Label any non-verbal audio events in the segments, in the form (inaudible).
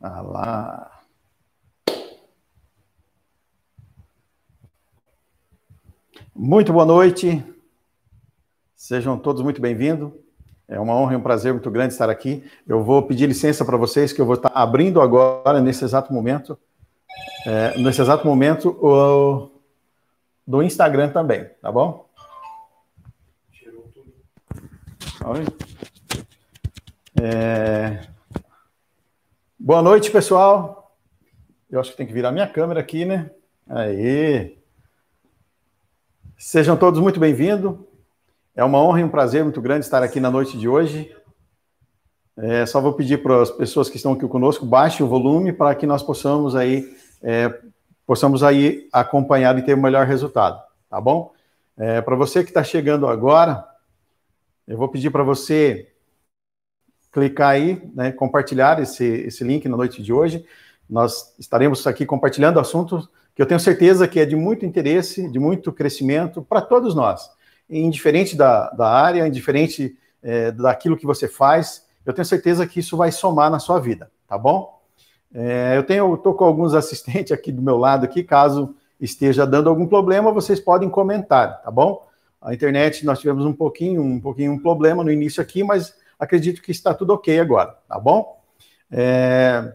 Ah lá. Muito boa noite. Sejam todos muito bem-vindos. É uma honra e um prazer muito grande estar aqui. Eu vou pedir licença para vocês que eu vou estar abrindo agora, nesse exato momento, é, nesse exato momento, o, do Instagram também, tá bom? Cheirou tudo. É, Boa noite, pessoal. Eu acho que tem que virar minha câmera aqui, né? Aí. Sejam todos muito bem-vindos. É uma honra e um prazer muito grande estar aqui na noite de hoje. É, só vou pedir para as pessoas que estão aqui conosco baixem o volume para que nós possamos aí é, possamos aí acompanhar e ter o um melhor resultado, tá bom? É, para você que está chegando agora, eu vou pedir para você clicar aí, né, compartilhar esse, esse link na noite de hoje. Nós estaremos aqui compartilhando assuntos que eu tenho certeza que é de muito interesse, de muito crescimento para todos nós. Indiferente da, da área, indiferente é, daquilo que você faz, eu tenho certeza que isso vai somar na sua vida, tá bom? É, eu tenho, estou com alguns (laughs) assistentes aqui do meu lado, aqui, caso esteja dando algum problema, vocês podem comentar, tá bom? A internet, nós tivemos um pouquinho, um pouquinho um problema no início aqui, mas acredito que está tudo ok agora, tá bom? É...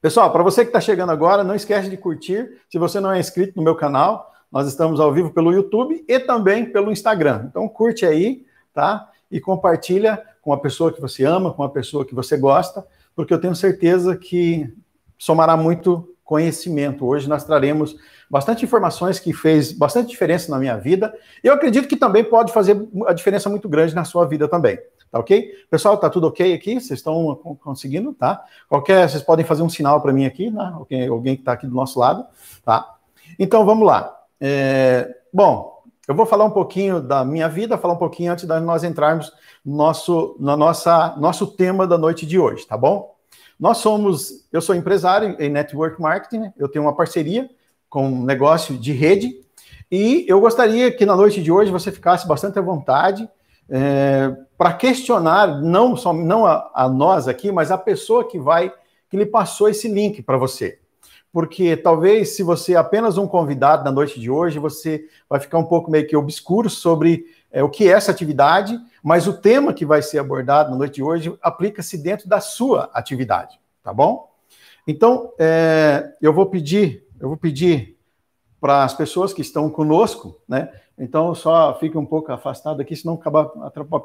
Pessoal, para você que está chegando agora, não esquece de curtir. Se você não é inscrito no meu canal, nós estamos ao vivo pelo YouTube e também pelo Instagram. Então curte aí, tá? E compartilha com a pessoa que você ama, com a pessoa que você gosta, porque eu tenho certeza que somará muito conhecimento. Hoje nós traremos bastante informações que fez bastante diferença na minha vida. eu acredito que também pode fazer a diferença muito grande na sua vida também. Tá ok? Pessoal, tá tudo ok aqui? Vocês estão conseguindo, tá? Qualquer, vocês podem fazer um sinal para mim aqui, né? Alguém, alguém que está aqui do nosso lado, tá? Então vamos lá. É, bom, eu vou falar um pouquinho da minha vida, falar um pouquinho antes de nós entrarmos no nosso, na nossa, nosso tema da noite de hoje, tá bom? Nós somos, eu sou empresário em network marketing, eu tenho uma parceria com um negócio de rede e eu gostaria que na noite de hoje você ficasse bastante à vontade é, para questionar não só não a, a, nós aqui, mas a pessoa que vai que lhe passou esse link para você. Porque talvez se você é apenas um convidado na noite de hoje, você vai ficar um pouco meio que obscuro sobre é, o que é essa atividade, mas o tema que vai ser abordado na noite de hoje aplica-se dentro da sua atividade, tá bom? Então, é, eu vou pedir, eu vou pedir para as pessoas que estão conosco, né, então, só fique um pouco afastado aqui, senão acabar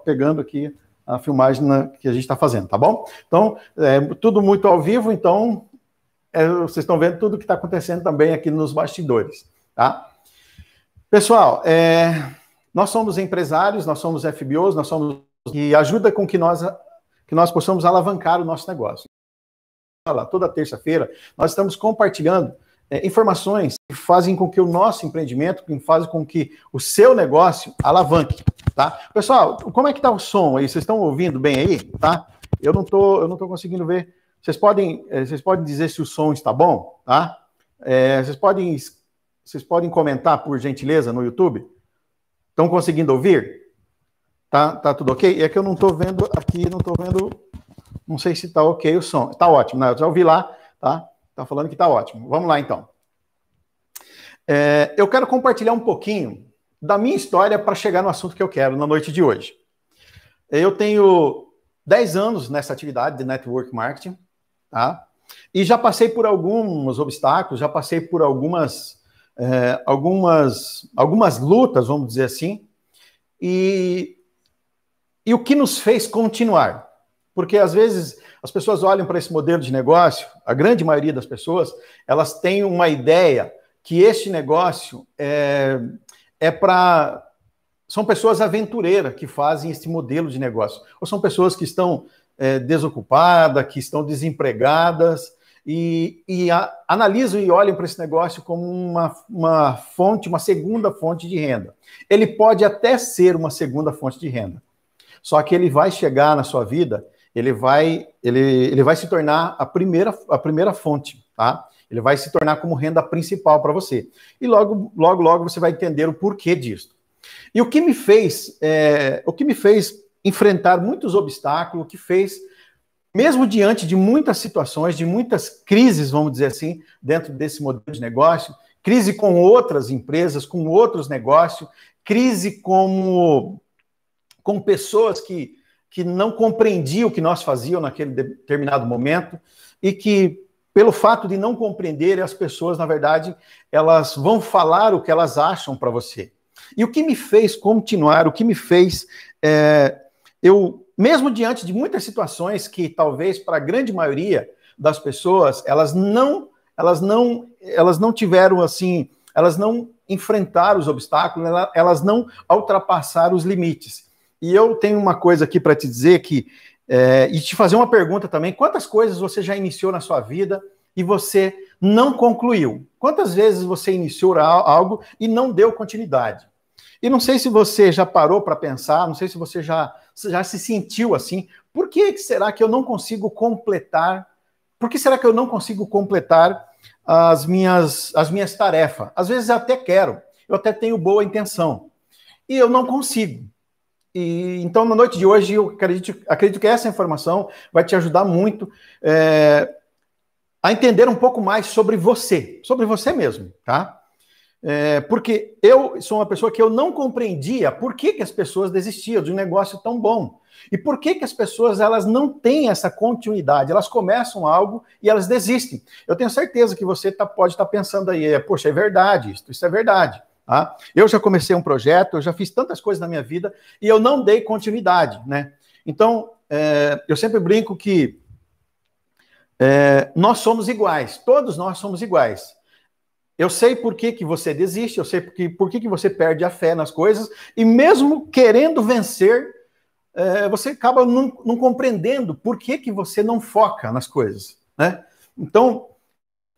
pegando aqui a filmagem na, que a gente está fazendo, tá bom? Então, é, tudo muito ao vivo, então é, vocês estão vendo tudo que está acontecendo também aqui nos bastidores, tá? Pessoal, é, nós somos empresários, nós somos FBOs, nós somos e ajuda com que nós que nós possamos alavancar o nosso negócio. Toda terça-feira nós estamos compartilhando é, informações que fazem com que o nosso empreendimento, que fazem com que o seu negócio alavanque, tá? Pessoal, como é que tá o som aí? Vocês estão ouvindo bem aí, tá? Eu não tô, eu não tô conseguindo ver. Vocês podem, é, vocês podem dizer se o som está bom, tá? É, vocês podem, vocês podem comentar por gentileza no YouTube. Estão conseguindo ouvir? Tá, tá tudo ok? É que eu não tô vendo aqui, não tô vendo, não sei se está ok o som. Está ótimo, né? Eu já ouvi lá, tá? Está falando que está ótimo. Vamos lá, então. É, eu quero compartilhar um pouquinho da minha história para chegar no assunto que eu quero na noite de hoje. Eu tenho 10 anos nessa atividade de network marketing, tá? E já passei por alguns obstáculos, já passei por algumas, é, algumas, algumas lutas, vamos dizer assim. E, e o que nos fez continuar? Porque às vezes as pessoas olham para esse modelo de negócio, a grande maioria das pessoas, elas têm uma ideia que este negócio é, é para. São pessoas aventureiras que fazem este modelo de negócio. Ou são pessoas que estão é, desocupadas, que estão desempregadas e, e a, analisam e olham para esse negócio como uma, uma fonte, uma segunda fonte de renda. Ele pode até ser uma segunda fonte de renda, só que ele vai chegar na sua vida ele vai, ele, ele vai se tornar a primeira, a primeira fonte, tá? Ele vai se tornar como renda principal para você. E logo, logo, logo você vai entender o porquê disso. E o que me fez, é, o que me fez enfrentar muitos obstáculos, o que fez, mesmo diante de muitas situações, de muitas crises, vamos dizer assim, dentro desse modelo de negócio, crise com outras empresas, com outros negócios, crise como com pessoas que que não compreendia o que nós fazíamos naquele determinado momento e que, pelo fato de não compreender, as pessoas, na verdade, elas vão falar o que elas acham para você. E o que me fez continuar, o que me fez é, eu, mesmo diante de muitas situações que talvez para a grande maioria das pessoas, elas não, elas não, elas não tiveram assim, elas não enfrentaram os obstáculos, elas não ultrapassaram os limites. E eu tenho uma coisa aqui para te dizer que é, e te fazer uma pergunta também: quantas coisas você já iniciou na sua vida e você não concluiu? Quantas vezes você iniciou algo e não deu continuidade? E não sei se você já parou para pensar, não sei se você já, já se sentiu assim. Por que será que eu não consigo completar? Por que será que eu não consigo completar as minhas, as minhas tarefas? Às vezes eu até quero, eu até tenho boa intenção e eu não consigo. E, então, na noite de hoje, eu acredito, acredito que essa informação vai te ajudar muito é, a entender um pouco mais sobre você, sobre você mesmo, tá? É, porque eu sou uma pessoa que eu não compreendia por que, que as pessoas desistiam de um negócio tão bom. E por que, que as pessoas elas não têm essa continuidade? Elas começam algo e elas desistem. Eu tenho certeza que você tá, pode estar tá pensando aí, é, poxa, é verdade isso, isso é verdade. Tá? eu já comecei um projeto, eu já fiz tantas coisas na minha vida e eu não dei continuidade, né? Então, é, eu sempre brinco que é, nós somos iguais, todos nós somos iguais. Eu sei por que, que você desiste, eu sei por que, por que, que você perde a fé nas coisas, e mesmo querendo vencer, é, você acaba não, não, compreendendo por que, que você não foca nas coisas, né? Então,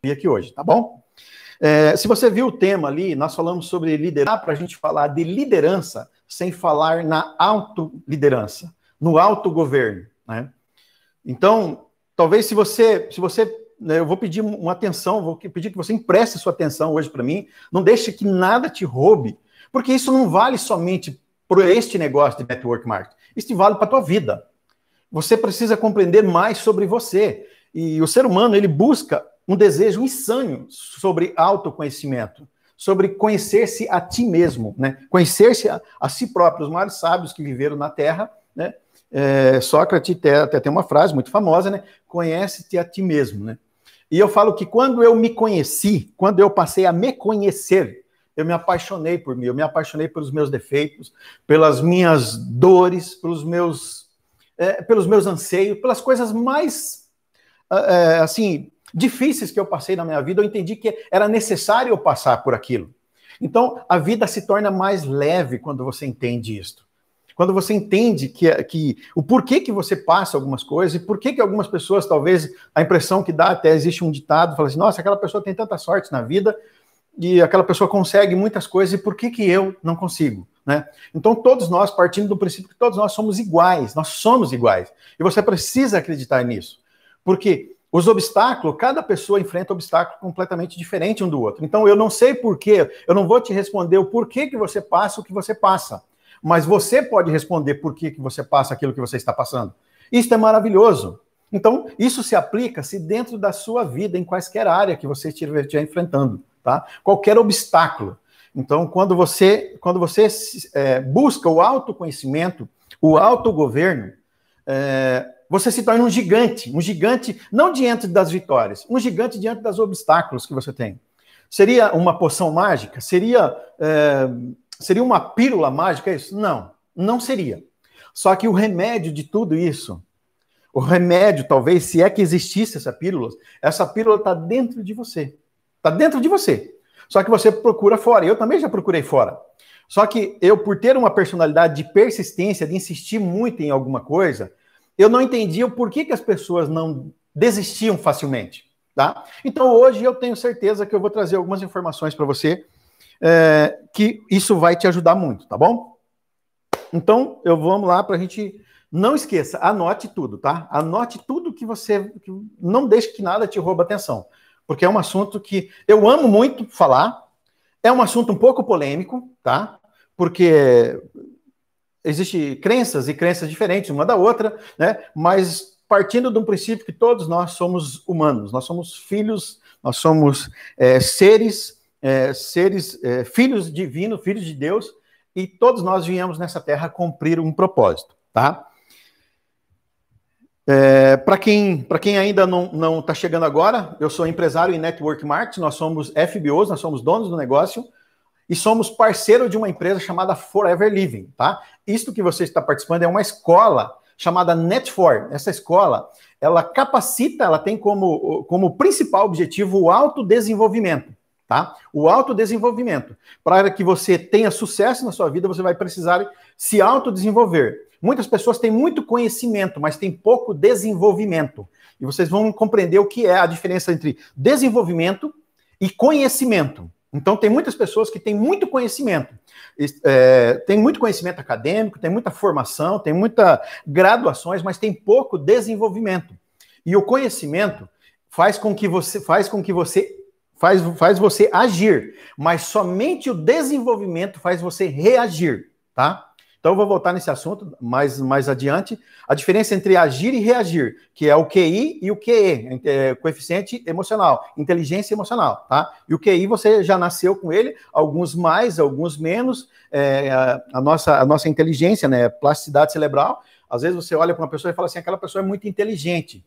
e aqui hoje, tá bom? É, se você viu o tema ali, nós falamos sobre liderar para a gente falar de liderança sem falar na autoliderança, no autogoverno. Né? Então, talvez se você, se você, né, eu vou pedir uma atenção, vou pedir que você empreste sua atenção hoje para mim, não deixe que nada te roube, porque isso não vale somente para este negócio de network marketing, isso vale para a tua vida. Você precisa compreender mais sobre você. E o ser humano, ele busca um desejo insano sobre autoconhecimento, sobre conhecer-se a ti mesmo, né? conhecer-se a, a, si próprio. Os maiores sábios que viveram na Terra, né? É, Sócrates até, até tem uma frase muito famosa, né? Conhece-te a ti mesmo, né? E eu falo que quando eu me conheci, quando eu passei a me conhecer, eu me apaixonei por mim, eu me apaixonei pelos meus defeitos, pelas minhas dores, pelos meus, é, pelos meus anseios, pelas coisas mais, é, é assim, difíceis que eu passei na minha vida, eu entendi que era necessário eu passar por aquilo. Então, a vida se torna mais leve quando você entende isto. Quando você entende que, que o porquê que você passa algumas coisas e porquê que algumas pessoas, talvez, a impressão que dá, até existe um ditado, fala assim, nossa, aquela pessoa tem tanta sorte na vida e aquela pessoa consegue muitas coisas e por que, que eu não consigo? Né? Então, todos nós, partindo do princípio que todos nós somos iguais, nós somos iguais. E você precisa acreditar nisso. Porque os obstáculos, cada pessoa enfrenta um obstáculo completamente diferente um do outro. Então, eu não sei porquê, eu não vou te responder o porquê que você passa o que você passa. Mas você pode responder por que, que você passa aquilo que você está passando. Isso é maravilhoso. Então, isso se aplica se dentro da sua vida, em quaisquer área que você estiver enfrentando, tá? Qualquer obstáculo. Então, quando você, quando você é, busca o autoconhecimento, o autogoverno, é, você se torna um gigante, um gigante não diante das vitórias, um gigante diante dos obstáculos que você tem. Seria uma poção mágica? Seria, é, seria uma pílula mágica é isso? Não, não seria. Só que o remédio de tudo isso, o remédio, talvez, se é que existisse essa pílula, essa pílula está dentro de você. Está dentro de você. Só que você procura fora. Eu também já procurei fora. Só que eu, por ter uma personalidade de persistência, de insistir muito em alguma coisa, eu não entendia o porquê que as pessoas não desistiam facilmente. Tá? Então hoje eu tenho certeza que eu vou trazer algumas informações para você é, que isso vai te ajudar muito, tá bom? Então eu vamos lá para a gente não esqueça, anote tudo, tá? Anote tudo que você não deixe que nada te rouba atenção, porque é um assunto que eu amo muito falar. É um assunto um pouco polêmico, tá? Porque Existem crenças e crenças diferentes uma da outra, né? Mas partindo de um princípio que todos nós somos humanos, nós somos filhos, nós somos é, seres, é, seres é, filhos divinos, filhos de Deus, e todos nós viemos nessa terra cumprir um propósito, tá? É, para quem, quem ainda não está chegando agora, eu sou empresário em network marketing, nós somos FBOs, nós somos donos do negócio, e somos parceiro de uma empresa chamada Forever Living, tá? Isso que você está participando é uma escola chamada Net4. Essa escola, ela capacita, ela tem como, como principal objetivo o autodesenvolvimento, tá? O autodesenvolvimento. Para que você tenha sucesso na sua vida, você vai precisar se autodesenvolver. Muitas pessoas têm muito conhecimento, mas têm pouco desenvolvimento. E vocês vão compreender o que é a diferença entre desenvolvimento e conhecimento. Então, tem muitas pessoas que têm muito conhecimento, é, tem muito conhecimento acadêmico, tem muita formação, tem muitas graduações, mas tem pouco desenvolvimento. E o conhecimento faz com que você faz com que você faz, faz você agir, mas somente o desenvolvimento faz você reagir, tá? Então, eu vou voltar nesse assunto mais, mais adiante. A diferença entre agir e reagir, que é o QI e o QE, é, coeficiente emocional, inteligência emocional, tá? E o QI você já nasceu com ele, alguns mais, alguns menos. É, a, a, nossa, a nossa inteligência, né? Plasticidade cerebral. Às vezes você olha para uma pessoa e fala assim: aquela pessoa é muito inteligente.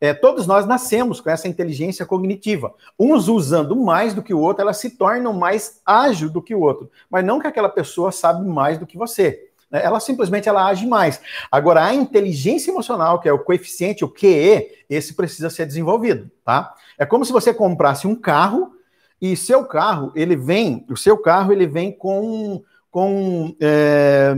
É, todos nós nascemos com essa inteligência cognitiva. Uns usando mais do que o outro, elas se tornam mais ágil do que o outro. Mas não que aquela pessoa sabe mais do que você. Né? Ela simplesmente ela age mais. Agora, a inteligência emocional, que é o coeficiente, o QE, esse precisa ser desenvolvido, tá? É como se você comprasse um carro e seu carro, ele vem, o seu carro, ele vem com, com é,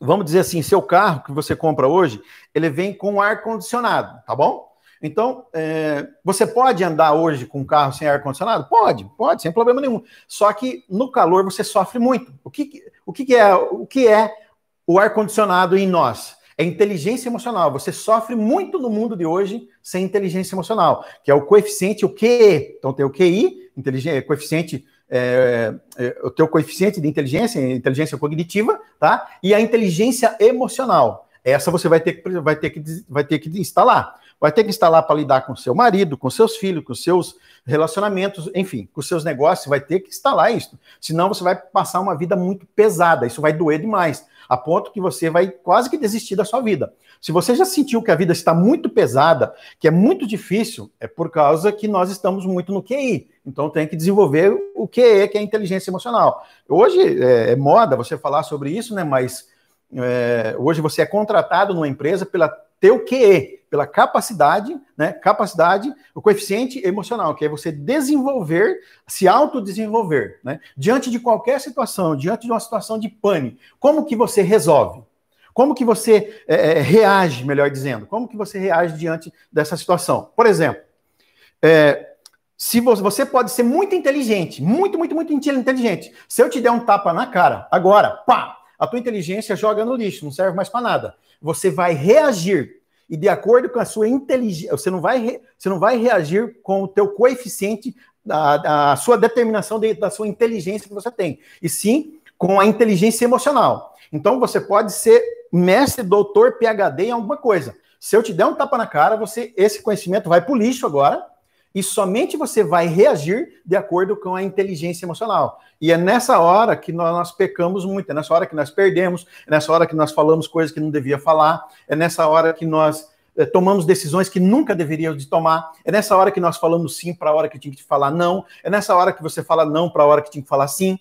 vamos dizer assim, seu carro que você compra hoje, ele vem com ar-condicionado, tá bom? Então, é, você pode andar hoje com um carro sem ar-condicionado? Pode, pode, sem problema nenhum. Só que no calor você sofre muito. O que, o que, é, o que é o ar-condicionado em nós? É inteligência emocional. Você sofre muito no mundo de hoje sem inteligência emocional, que é o coeficiente, o QE. Então tem o QI, inteligência, coeficiente é, é, o teu coeficiente de inteligência, inteligência cognitiva, tá? E a inteligência emocional. Essa você vai ter, vai ter, que, vai ter que instalar vai ter que instalar para lidar com seu marido, com seus filhos, com seus relacionamentos, enfim, com seus negócios, vai ter que instalar isso. Senão você vai passar uma vida muito pesada, isso vai doer demais, a ponto que você vai quase que desistir da sua vida. Se você já sentiu que a vida está muito pesada, que é muito difícil, é por causa que nós estamos muito no QI. Então tem que desenvolver o QE, que é a inteligência emocional. Hoje é, é moda você falar sobre isso, né? Mas é, hoje você é contratado numa empresa pela teu QE, pela capacidade, né? Capacidade, o coeficiente emocional, que é você desenvolver, se autodesenvolver, né? Diante de qualquer situação, diante de uma situação de pânico, como que você resolve? Como que você é, é, reage, melhor dizendo? Como que você reage diante dessa situação? Por exemplo, é, se você, pode ser muito inteligente, muito, muito, muito inteligente. Se eu te der um tapa na cara, agora, pá, a tua inteligência joga no lixo, não serve mais para nada. Você vai reagir e de acordo com a sua inteligência, você não vai, re... você não vai reagir com o teu coeficiente, a, a sua determinação de, da sua inteligência que você tem, e sim com a inteligência emocional. Então você pode ser mestre, doutor, PhD em alguma coisa. Se eu te der um tapa na cara, você esse conhecimento vai para o lixo agora e somente você vai reagir de acordo com a inteligência emocional. E é nessa hora que nós, pecamos muito, é nessa hora que nós perdemos, é nessa hora que nós falamos coisas que não devia falar, é nessa hora que nós é, tomamos decisões que nunca deveríamos tomar, é nessa hora que nós falamos sim para a hora que tinha que falar não, é nessa hora que você fala não para a hora que tinha que falar sim.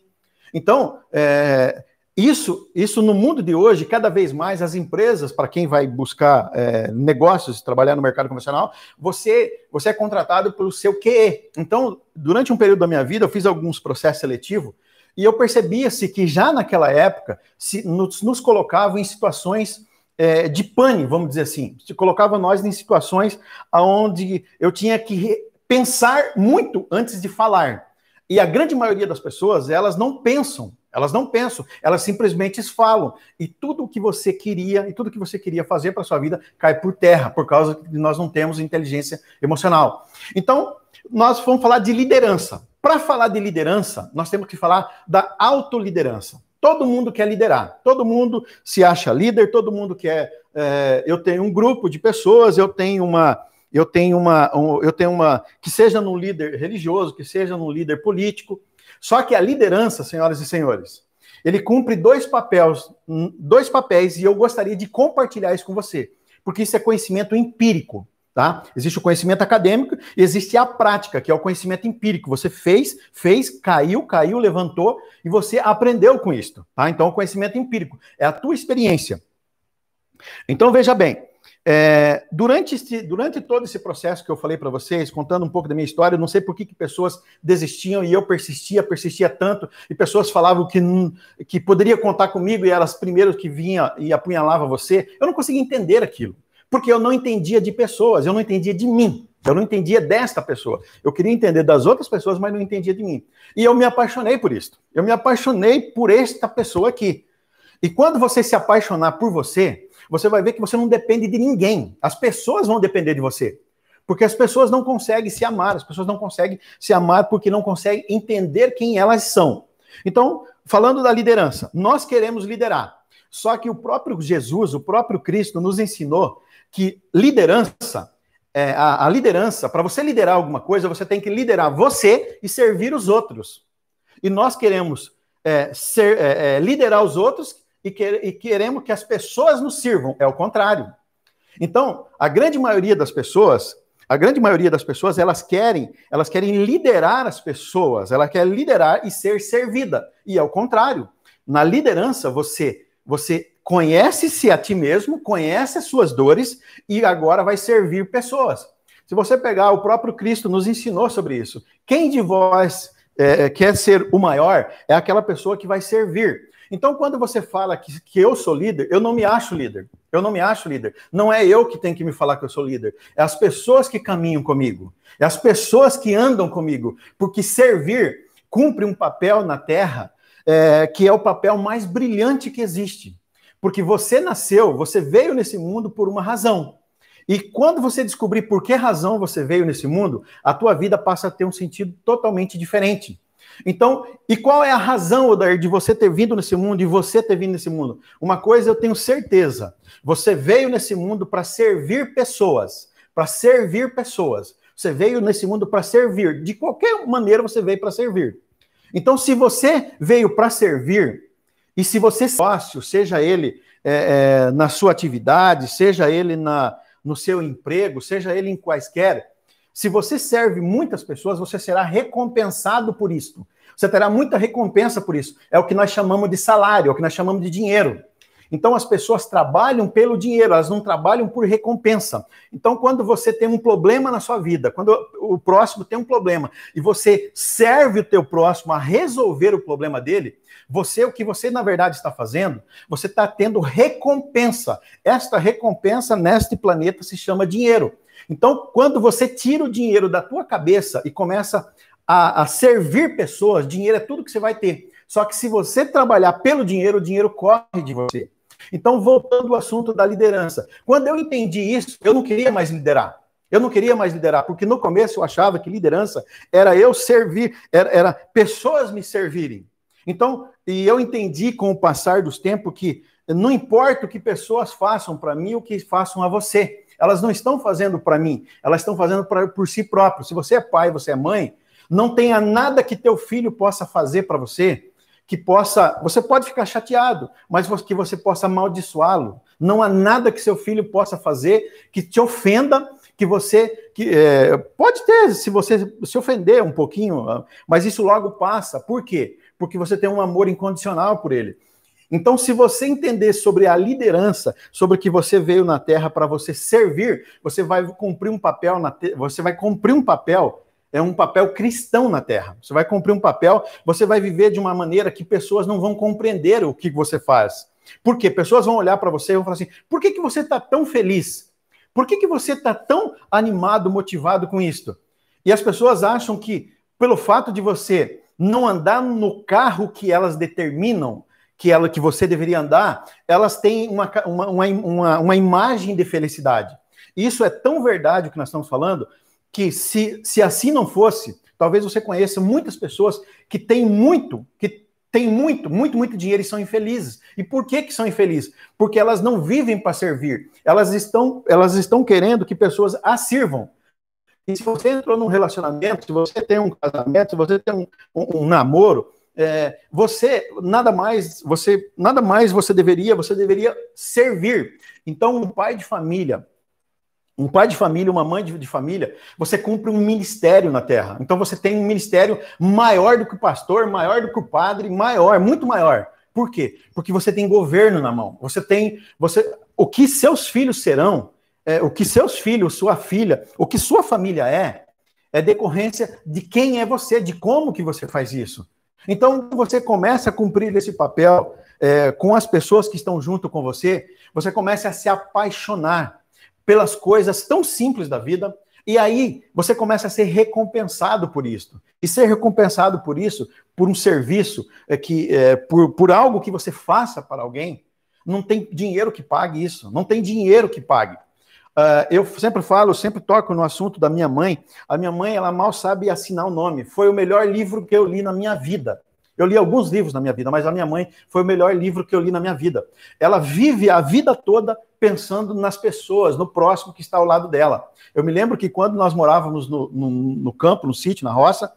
Então, é, isso, isso no mundo de hoje, cada vez mais as empresas, para quem vai buscar é, negócios, trabalhar no mercado convencional, você, você é contratado pelo seu QE. Então, durante um período da minha vida, eu fiz alguns processos seletivos e eu percebia-se que já naquela época se, nos, nos colocava em situações é, de pane, vamos dizer assim. Se colocava nós em situações onde eu tinha que pensar muito antes de falar. E a grande maioria das pessoas, elas não pensam elas não pensam, elas simplesmente falam. E tudo o que você queria, e tudo que você queria fazer para sua vida cai por terra, por causa que nós não temos inteligência emocional. Então, nós vamos falar de liderança. Para falar de liderança, nós temos que falar da autoliderança. Todo mundo quer liderar, todo mundo se acha líder, todo mundo quer. É, eu tenho um grupo de pessoas, eu tenho uma, eu tenho uma, eu tenho uma, que seja num líder religioso, que seja num líder político, só que a liderança, senhoras e senhores, ele cumpre dois papéis, hum, dois papéis, e eu gostaria de compartilhar isso com você, porque isso é conhecimento empírico. Tá? Existe o conhecimento acadêmico e existe a prática, que é o conhecimento empírico. Você fez, fez, caiu, caiu, levantou e você aprendeu com isso. Tá? Então, o conhecimento empírico é a tua experiência. Então, veja bem, é, durante, esse, durante todo esse processo que eu falei para vocês, contando um pouco da minha história, eu não sei por que, que pessoas desistiam e eu persistia, persistia tanto, e pessoas falavam que, que poderia contar comigo e elas primeiro que vinha e apunhalava você. Eu não conseguia entender aquilo, porque eu não entendia de pessoas, eu não entendia de mim. Eu não entendia desta pessoa. Eu queria entender das outras pessoas, mas não entendia de mim. E eu me apaixonei por isso. Eu me apaixonei por esta pessoa aqui. E quando você se apaixonar por você, você vai ver que você não depende de ninguém. As pessoas vão depender de você. Porque as pessoas não conseguem se amar, as pessoas não conseguem se amar porque não conseguem entender quem elas são. Então, falando da liderança, nós queremos liderar. Só que o próprio Jesus, o próprio Cristo, nos ensinou que liderança, é, a, a liderança, para você liderar alguma coisa, você tem que liderar você e servir os outros. E nós queremos é, ser, é, é liderar os outros e, quer, e queremos que as pessoas nos sirvam. É o contrário. Então, a grande maioria das pessoas, a grande maioria das pessoas, elas querem, elas querem liderar as pessoas, ela quer liderar e ser servida. E é o contrário. Na liderança, você você conhece-se a ti mesmo, conhece as suas dores e agora vai servir pessoas. Se você pegar, o próprio Cristo nos ensinou sobre isso. Quem de vós é, quer ser o maior é aquela pessoa que vai servir. Então, quando você fala que, que eu sou líder, eu não me acho líder. Eu não me acho líder. Não é eu que tenho que me falar que eu sou líder. É as pessoas que caminham comigo. É as pessoas que andam comigo. Porque servir cumpre um papel na Terra é, que é o papel mais brilhante que existe. Porque você nasceu, você veio nesse mundo por uma razão. E quando você descobrir por que razão você veio nesse mundo, a tua vida passa a ter um sentido totalmente diferente. Então, e qual é a razão, Odair, de você ter vindo nesse mundo e você ter vindo nesse mundo? Uma coisa eu tenho certeza: você veio nesse mundo para servir pessoas, para servir pessoas. Você veio nesse mundo para servir. De qualquer maneira, você veio para servir. Então, se você veio para servir, e se você é fácil, seja ele é, é, na sua atividade, seja ele na, no seu emprego, seja ele em quaisquer, se você serve muitas pessoas, você será recompensado por isso. Você terá muita recompensa por isso. É o que nós chamamos de salário, é o que nós chamamos de dinheiro. Então as pessoas trabalham pelo dinheiro, elas não trabalham por recompensa. Então quando você tem um problema na sua vida, quando o próximo tem um problema e você serve o teu próximo a resolver o problema dele, você o que você na verdade está fazendo, você está tendo recompensa. Esta recompensa neste planeta se chama dinheiro. Então, quando você tira o dinheiro da tua cabeça e começa a, a servir pessoas, dinheiro é tudo que você vai ter. Só que se você trabalhar pelo dinheiro, o dinheiro corre de você. Então, voltando ao assunto da liderança. Quando eu entendi isso, eu não queria mais liderar. Eu não queria mais liderar, porque no começo eu achava que liderança era eu servir, era, era pessoas me servirem. Então, e eu entendi com o passar dos tempos que não importa o que pessoas façam para mim, o que façam a você. Elas não estão fazendo para mim, elas estão fazendo pra, por si próprias. Se você é pai, você é mãe, não tenha nada que teu filho possa fazer para você que possa. Você pode ficar chateado, mas que você possa amaldiçoá-lo. Não há nada que seu filho possa fazer que te ofenda, que você. Que, é, pode ter, se você se ofender um pouquinho, ah, mas isso logo passa. Por quê? Porque você tem um amor incondicional por ele. Então, se você entender sobre a liderança, sobre que você veio na Terra para você servir, você vai cumprir um papel na te... você vai cumprir um papel é um papel cristão na Terra. Você vai cumprir um papel, você vai viver de uma maneira que pessoas não vão compreender o que você faz. Por quê? Pessoas vão olhar para você e vão falar assim: por que, que você está tão feliz? Por que, que você está tão animado, motivado com isto? E as pessoas acham que, pelo fato de você não andar no carro que elas determinam, que ela que você deveria andar, elas têm uma, uma, uma, uma imagem de felicidade. Isso é tão verdade o que nós estamos falando, que se, se assim não fosse, talvez você conheça muitas pessoas que têm muito, que têm muito, muito, muito dinheiro e são infelizes. E por que, que são infelizes? Porque elas não vivem para servir. Elas estão, elas estão querendo que pessoas as sirvam. E se você entrou num relacionamento, se você tem um casamento, se você tem um, um, um namoro, é, você nada mais, você nada mais você deveria, você deveria servir. Então, um pai de família, um pai de família, uma mãe de, família, você cumpre um ministério na terra. Então você tem um ministério maior do que o pastor, maior do que o padre, maior, muito maior. Por quê? Porque você tem governo na mão. Você tem, você, o que seus filhos serão, é, o que seus filhos, sua filha, o que sua família é, é decorrência de quem é você, de como que você faz isso. Então, você começa a cumprir esse papel é, com as pessoas que estão junto com você, você começa a se apaixonar pelas coisas tão simples da vida, e aí você começa a ser recompensado por isso. E ser recompensado por isso, por um serviço, é, que, é, por, por algo que você faça para alguém, não tem dinheiro que pague isso, não tem dinheiro que pague. Ah, eu sempre falo, sempre toco no assunto da minha mãe. A minha mãe, ela mal sabe assinar o nome. Foi o melhor livro que eu li na minha vida. Eu li alguns livros na minha vida, mas a minha mãe foi o melhor livro que eu li na minha vida. Ela vive a vida toda pensando nas pessoas, no próximo que está ao lado dela. Eu me lembro que quando nós morávamos no, no, no campo, no sítio, na roça,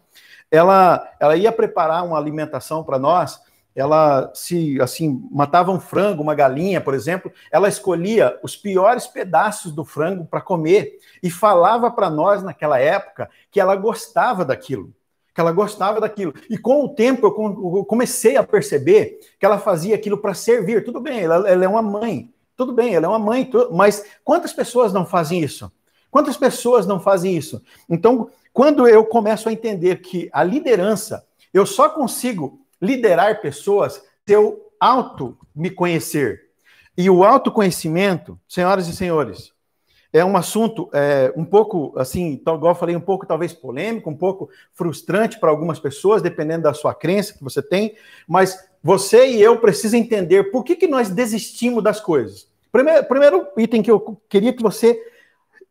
ela, ela ia preparar uma alimentação para nós ela se assim matava um frango, uma galinha, por exemplo, ela escolhia os piores pedaços do frango para comer e falava para nós naquela época que ela gostava daquilo, que ela gostava daquilo. E com o tempo eu comecei a perceber que ela fazia aquilo para servir. Tudo bem, ela, ela, é uma mãe. Tudo bem, ela é uma mãe, mas quantas pessoas não fazem isso? Quantas pessoas não fazem isso? Então, quando eu começo a entender que a liderança, eu só consigo liderar pessoas, teu auto me conhecer. E o autoconhecimento, senhoras e senhores, é um assunto é, um pouco, assim, igual eu falei, um pouco talvez polêmico, um pouco frustrante para algumas pessoas, dependendo da sua crença que você tem, mas você e eu precisamos entender por que, que nós desistimos das coisas. Primeiro, primeiro item que eu queria que você.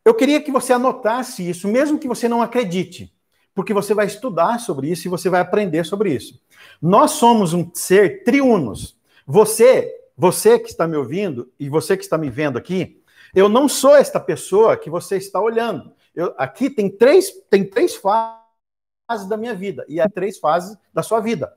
Eu queria que você anotasse isso, mesmo que você não acredite porque você vai estudar sobre isso e você vai aprender sobre isso. Nós somos um ser triunos. Você, você que está me ouvindo e você que está me vendo aqui, eu não sou esta pessoa que você está olhando. Eu, aqui tem três, tem três fases da minha vida e há três fases da sua vida.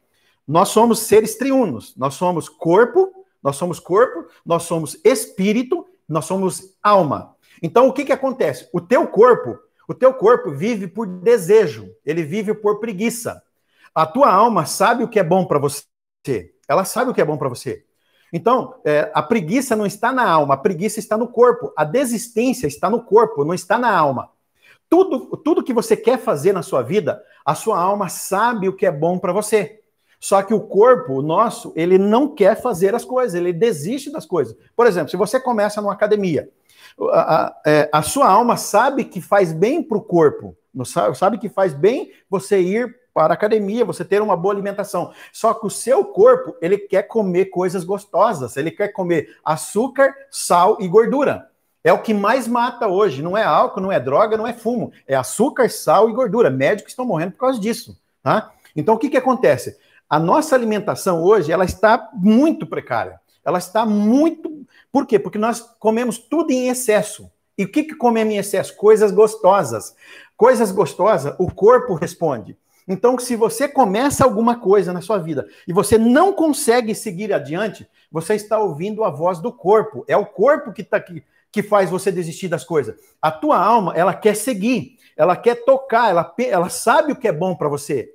Nós somos seres triunos. Nós somos corpo, nós somos corpo, nós somos espírito, nós somos alma. Então o que que acontece? O teu corpo o teu corpo vive por desejo, ele vive por preguiça. A tua alma sabe o que é bom para você. Ela sabe o que é bom para você. Então, é, a preguiça não está na alma, a preguiça está no corpo. A desistência está no corpo, não está na alma. Tudo, tudo que você quer fazer na sua vida, a sua alma sabe o que é bom para você. Só que o corpo nosso, ele não quer fazer as coisas, ele desiste das coisas. Por exemplo, se você começa numa academia, a, a, é, a sua alma sabe que faz bem para o corpo, sabe que faz bem você ir para a academia, você ter uma boa alimentação. Só que o seu corpo, ele quer comer coisas gostosas, ele quer comer açúcar, sal e gordura. É o que mais mata hoje, não é álcool, não é droga, não é fumo, é açúcar, sal e gordura. Médicos estão morrendo por causa disso, tá? Então o que que acontece? A nossa alimentação hoje, ela está muito precária. Ela está muito... Por quê? Porque nós comemos tudo em excesso. E o que, que comemos em excesso? Coisas gostosas. Coisas gostosas, o corpo responde. Então, se você começa alguma coisa na sua vida e você não consegue seguir adiante, você está ouvindo a voz do corpo. É o corpo que está aqui que faz você desistir das coisas. A tua alma, ela quer seguir, ela quer tocar, ela, ela sabe o que é bom para você.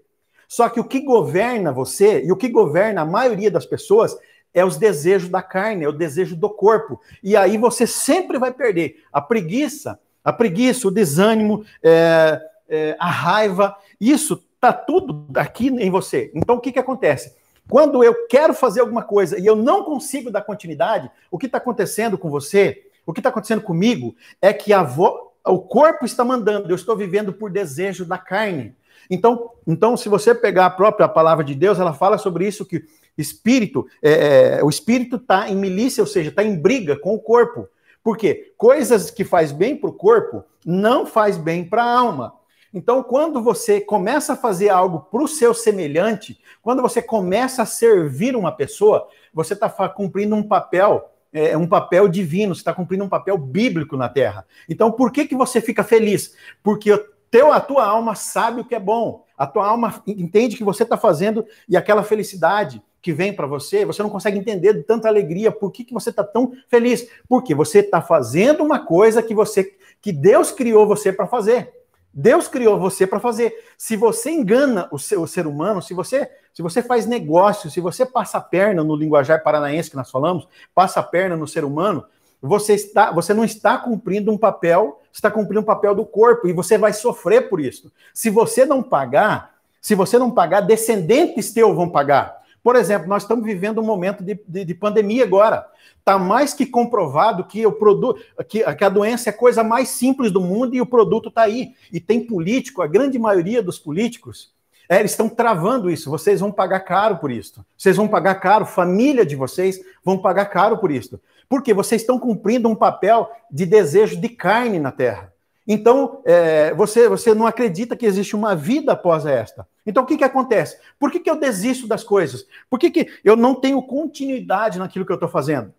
Só que o que governa você e o que governa a maioria das pessoas é os desejos da carne, é o desejo do corpo. E aí você sempre vai perder a preguiça, a preguiça, o desânimo, é, é, a raiva. Isso tá tudo aqui em você. Então o que, que acontece? Quando eu quero fazer alguma coisa e eu não consigo dar continuidade, o que está acontecendo com você, o que está acontecendo comigo, é que a, vo o corpo está mandando, eu estou vivendo por desejo da carne. Então, então se você pegar a própria palavra de Deus, ela fala sobre isso que espírito, é, é o espírito está em milícia, ou seja, está em briga com o corpo. Por quê? Coisas que faz bem para o corpo não faz bem para a alma. Então, quando você começa a fazer algo para o seu semelhante, quando você começa a servir uma pessoa, você está cumprindo um papel é, é um papel divino, você está cumprindo um papel bíblico na Terra. Então, por que, que você fica feliz? Porque teu, a tua alma sabe o que é bom, a tua alma entende que você está fazendo e aquela felicidade que vem para você, você não consegue entender de tanta alegria. Por que, que você está tão feliz? Porque você está fazendo uma coisa que você que Deus criou você para fazer. Deus criou você para fazer. Se você engana o, seu, o ser humano, se você se você faz negócio, se você passa a perna no linguajar paranaense que nós falamos, passa a perna no ser humano, você está, você não está cumprindo um papel, está cumprindo um papel do corpo e você vai sofrer por isso. Se você não pagar, se você não pagar, descendentes teus vão pagar. Por exemplo, nós estamos vivendo um momento de, de, de pandemia agora. Está mais que comprovado que, o produto, que, que, a doença é a coisa mais simples do mundo e o produto está aí. E tem político, a grande maioria dos políticos, é, eles estão travando isso. Vocês vão pagar caro por isso. Vocês vão pagar caro, família de vocês vão pagar caro por isso. Porque vocês estão cumprindo um papel de desejo de carne na terra. Então, é, você, você não acredita que existe uma vida após esta. Então, o que, que acontece? Por que, que eu desisto das coisas? Por que, que eu não tenho continuidade naquilo que eu estou fazendo?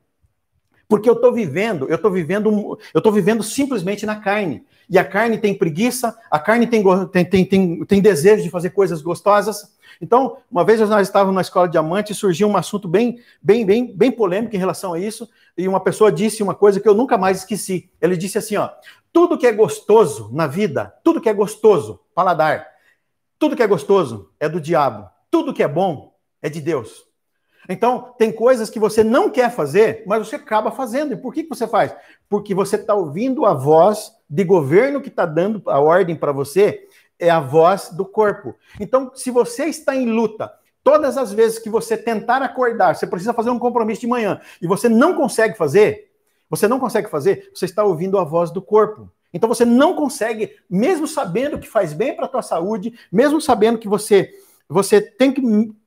Porque eu estou vivendo, eu estou vivendo, eu estou vivendo simplesmente na carne. E a carne tem preguiça, a carne tem, tem, tem, tem, tem desejo de fazer coisas gostosas. Então, uma vez nós estávamos na escola de diamante e surgiu um assunto bem, bem, bem, bem polêmico em relação a isso. E uma pessoa disse uma coisa que eu nunca mais esqueci. Ele disse assim: ó, tudo que é gostoso na vida, tudo que é gostoso, paladar, tudo que é gostoso é do diabo, tudo que é bom é de Deus. Então, tem coisas que você não quer fazer, mas você acaba fazendo. E por que, que você faz? Porque você está ouvindo a voz de governo que está dando a ordem para você, é a voz do corpo. Então, se você está em luta, todas as vezes que você tentar acordar, você precisa fazer um compromisso de manhã e você não consegue fazer, você não consegue fazer, você está ouvindo a voz do corpo. Então você não consegue, mesmo sabendo que faz bem para a tua saúde, mesmo sabendo que você você tem que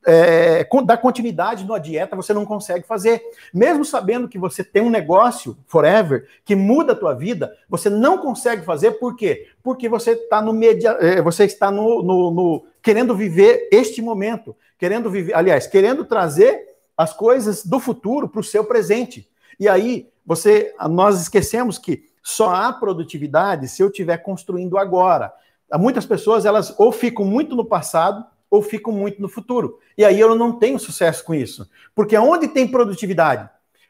é, dar continuidade na dieta, você não consegue fazer. Mesmo sabendo que você tem um negócio forever que muda a tua vida, você não consegue fazer por quê? Porque você está no media, é, você está no, no, no querendo viver este momento, querendo viver, aliás, querendo trazer as coisas do futuro para o seu presente. E aí você, nós esquecemos que só há produtividade se eu estiver construindo agora. Muitas pessoas elas ou ficam muito no passado ou fico muito no futuro. E aí eu não tenho sucesso com isso. Porque onde tem produtividade?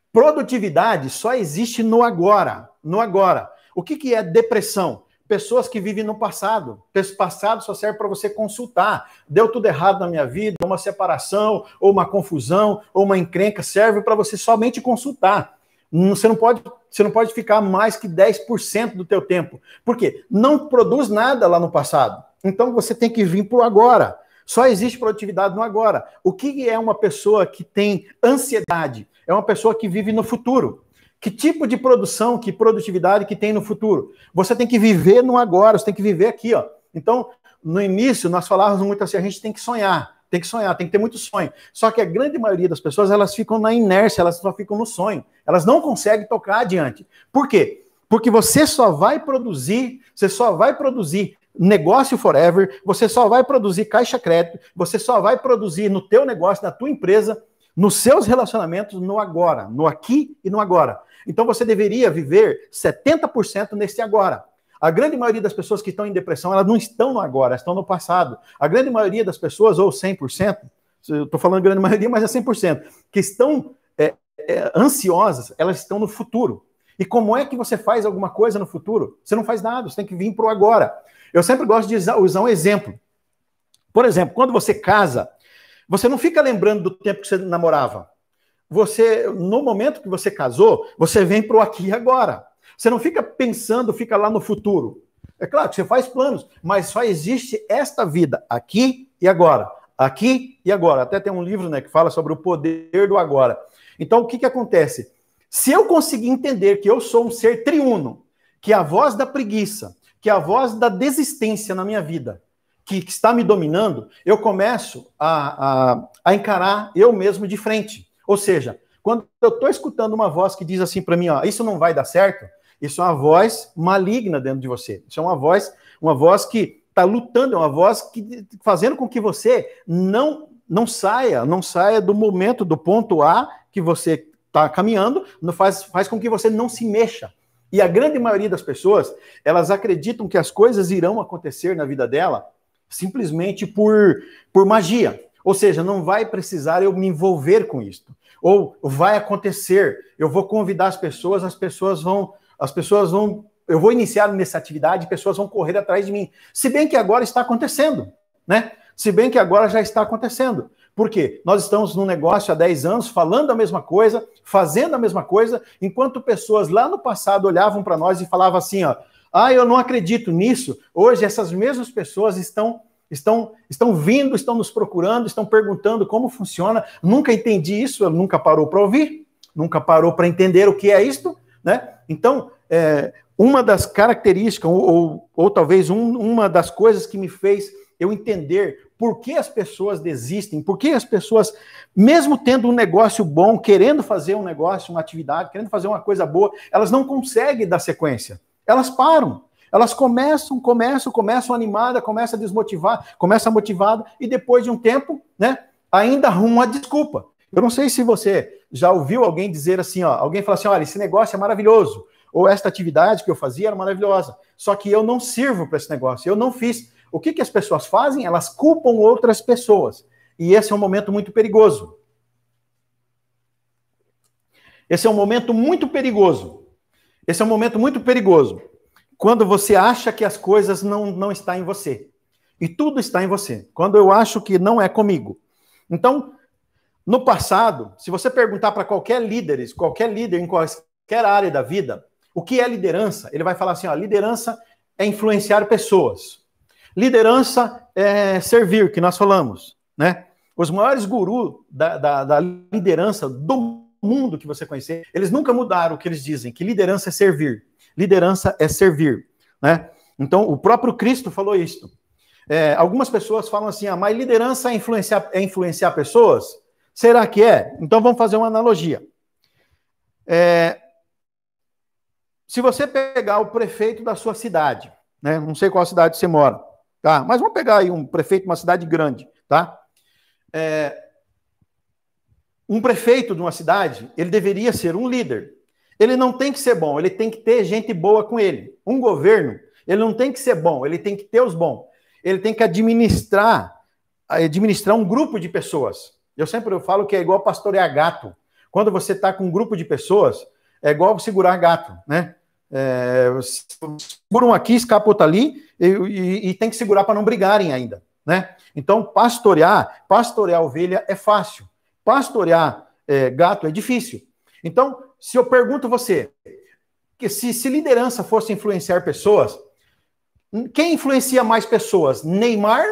Produtividade só existe no agora. No agora. O que, que é depressão? Pessoas que vivem no passado. Esse passado só serve para você consultar. Deu tudo errado na minha vida, uma separação, ou uma confusão, ou uma encrenca, serve para você somente consultar. Hum, você não pode, você não pode ficar mais que 10% do teu tempo. Por quê? Não produz nada lá no passado. Então você tem que vir para o agora. Só existe produtividade no agora. O que é uma pessoa que tem ansiedade? É uma pessoa que vive no futuro. Que tipo de produção, que produtividade que tem no futuro? Você tem que viver no agora, você tem que viver aqui, ó. Então, no início, nós falávamos muito assim, a gente tem que sonhar, tem que sonhar, tem que ter muito sonho. Só que a grande maioria das pessoas, elas ficam na inércia, elas só ficam no sonho. Elas não conseguem tocar adiante. Por quê? Porque você só vai produzir, você só vai produzir negócio forever, você só vai produzir caixa crédito, você só vai produzir no teu negócio, na tua empresa, nos seus relacionamentos, no agora, no aqui e no agora. Então você deveria viver 70% nesse agora. A grande maioria das pessoas que estão em depressão, elas não estão no agora, estão no passado. A grande maioria das pessoas, ou 100%, eu estou falando grande maioria, mas é 100%, que estão é, é, ansiosas, elas estão no futuro. E como é que você faz alguma coisa no futuro? Você não faz nada, você tem que vir para o agora. Eu sempre gosto de usar um exemplo. Por exemplo, quando você casa, você não fica lembrando do tempo que você namorava. Você, no momento que você casou, você vem para o aqui e agora. Você não fica pensando, fica lá no futuro. É claro que você faz planos, mas só existe esta vida, aqui e agora. Aqui e agora. Até tem um livro né, que fala sobre o poder do agora. Então, o que, que acontece? Se eu conseguir entender que eu sou um ser triuno, que a voz da preguiça, que é a voz da desistência na minha vida, que, que está me dominando, eu começo a, a, a, encarar eu mesmo de frente. Ou seja, quando eu estou escutando uma voz que diz assim para mim, ó, isso não vai dar certo, isso é uma voz maligna dentro de você. Isso é uma voz, uma voz que está lutando, é uma voz que fazendo com que você não não saia, não saia do momento, do ponto A que você está caminhando, faz, faz com que você não se mexa. E a grande maioria das pessoas, elas acreditam que as coisas irão acontecer na vida dela simplesmente por, por magia. Ou seja, não vai precisar eu me envolver com isso. Ou vai acontecer, eu vou convidar as pessoas, as pessoas vão, as pessoas vão, eu vou iniciar nessa atividade, pessoas vão correr atrás de mim. Se bem que agora está acontecendo, né? Se bem que agora já está acontecendo. Por quê? Nós estamos num negócio há 10 anos falando a mesma coisa, fazendo a mesma coisa, enquanto pessoas lá no passado olhavam para nós e falavam assim, ó, ah, eu não acredito nisso. Hoje essas mesmas pessoas estão estão estão vindo, estão nos procurando, estão perguntando como funciona. Nunca entendi isso, nunca parou para ouvir, nunca parou para entender o que é isto, né? Então, é, uma das características, ou, ou, ou talvez um, uma das coisas que me fez eu entender por que as pessoas desistem, por que as pessoas, mesmo tendo um negócio bom, querendo fazer um negócio, uma atividade, querendo fazer uma coisa boa, elas não conseguem dar sequência. Elas param. Elas começam, começam, começam animada, começa a desmotivar, começa motivada e depois de um tempo, né, ainda arrumam a desculpa. Eu não sei se você já ouviu alguém dizer assim, ó, alguém falar assim, olha, esse negócio é maravilhoso, ou esta atividade que eu fazia era maravilhosa, só que eu não sirvo para esse negócio, eu não fiz o que, que as pessoas fazem? Elas culpam outras pessoas. E esse é um momento muito perigoso. Esse é um momento muito perigoso. Esse é um momento muito perigoso. Quando você acha que as coisas não, não estão em você. E tudo está em você. Quando eu acho que não é comigo. Então, no passado, se você perguntar para qualquer líder, qualquer líder em qualquer área da vida, o que é liderança, ele vai falar assim: ó, liderança é influenciar pessoas. Liderança é servir, que nós falamos, né? Os maiores gurus da, da, da liderança do mundo que você conhecer, eles nunca mudaram o que eles dizem, que liderança é servir. Liderança é servir, né? Então, o próprio Cristo falou isso. É, algumas pessoas falam assim, ah, mas liderança é influenciar, é influenciar pessoas? Será que é? Então, vamos fazer uma analogia. É, se você pegar o prefeito da sua cidade, né, não sei qual cidade você mora, Tá? Mas vamos pegar aí um prefeito de uma cidade grande, tá? É... um prefeito de uma cidade, ele deveria ser um líder. Ele não tem que ser bom, ele tem que ter gente boa com ele. Um governo, ele não tem que ser bom, ele tem que ter os bons. Ele tem que administrar, administrar um grupo de pessoas. Eu sempre falo que é igual pastorear gato. Quando você está com um grupo de pessoas, é igual segurar gato, né? É, um aqui, escapa outro ali, e, e, e tem que segurar para não brigarem ainda. Né? Então, pastorear, pastorear ovelha é fácil. Pastorear é, gato é difícil. Então, se eu pergunto você, que se, se liderança fosse influenciar pessoas, quem influencia mais pessoas, Neymar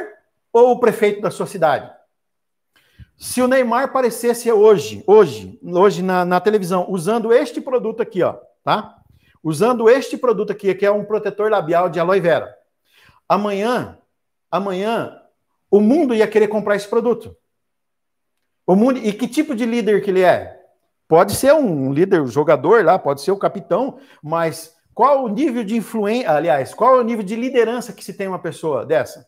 ou o prefeito da sua cidade? Se o Neymar aparecesse hoje, hoje, hoje na, na televisão, usando este produto aqui, ó, tá? usando este produto aqui, que é um protetor labial de aloe vera. Amanhã, amanhã, o mundo ia querer comprar esse produto. O mundo, e que tipo de líder que ele é? Pode ser um líder, um jogador lá, pode ser o capitão, mas qual o nível de influência, aliás, qual o nível de liderança que se tem uma pessoa dessa?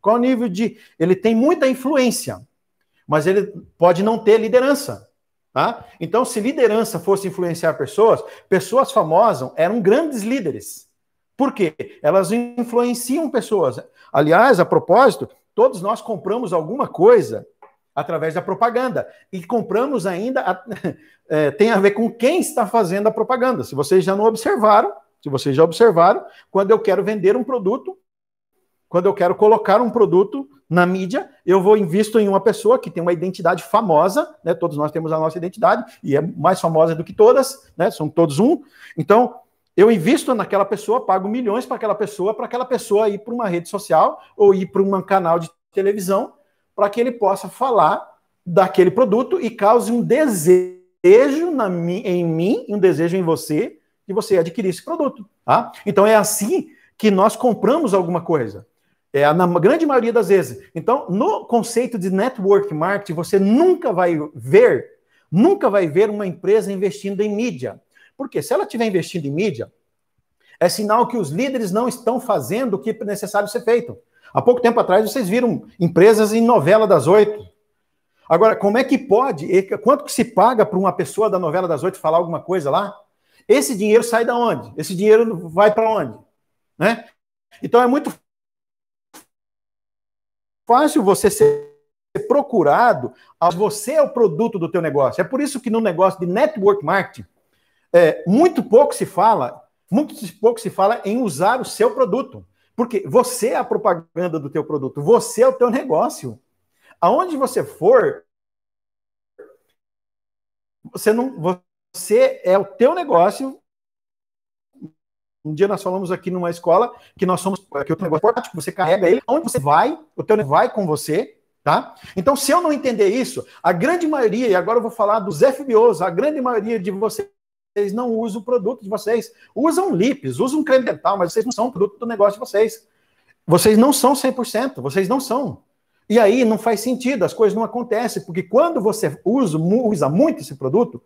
Qual o nível de. Ele tem muita influência, mas ele pode não ter liderança. Tá? Então, se liderança fosse influenciar pessoas, pessoas famosas eram grandes líderes. Por quê? Elas influenciam pessoas. Aliás, a propósito, todos nós compramos alguma coisa através da propaganda. E compramos ainda, a, (laughs) é, tem a ver com quem está fazendo a propaganda. Se vocês já não observaram, se vocês já observaram, quando eu quero vender um produto, quando eu quero colocar um produto na mídia, eu vou invisto em uma pessoa que tem uma identidade famosa, né? Todos nós temos a nossa identidade e é mais famosa do que todas, né? São todos um. Então, eu invisto naquela pessoa, pago milhões para aquela pessoa, para aquela pessoa ir para uma rede social ou ir para um canal de televisão, para que ele possa falar daquele produto e cause um desejo na, em mim e um desejo em você de você adquirir esse produto, tá? Então é assim que nós compramos alguma coisa. É, na grande maioria das vezes. Então, no conceito de network marketing, você nunca vai ver, nunca vai ver uma empresa investindo em mídia. Porque se ela estiver investindo em mídia, é sinal que os líderes não estão fazendo o que é necessário ser feito. Há pouco tempo atrás, vocês viram empresas em novela das oito. Agora, como é que pode? Quanto que se paga para uma pessoa da novela das oito falar alguma coisa lá? Esse dinheiro sai da onde? Esse dinheiro vai para onde? Né? Então é muito fácil você ser procurado, você é o produto do teu negócio. É por isso que no negócio de network marketing, é, muito pouco se fala, muito pouco se fala em usar o seu produto. Porque você é a propaganda do teu produto, você é o teu negócio. Aonde você for, você não você é o teu negócio um dia nós falamos aqui numa escola que nós somos que o negócio é portátil, você carrega ele onde você vai, o teu vai com você, tá? Então, se eu não entender isso, a grande maioria, e agora eu vou falar dos FBOs, a grande maioria de vocês não usa o produto de vocês, usam lips, usam creme dental, mas vocês não são produto do negócio de vocês. Vocês não são 100%, vocês não são. E aí não faz sentido, as coisas não acontecem, porque quando você usa, usa muito esse produto,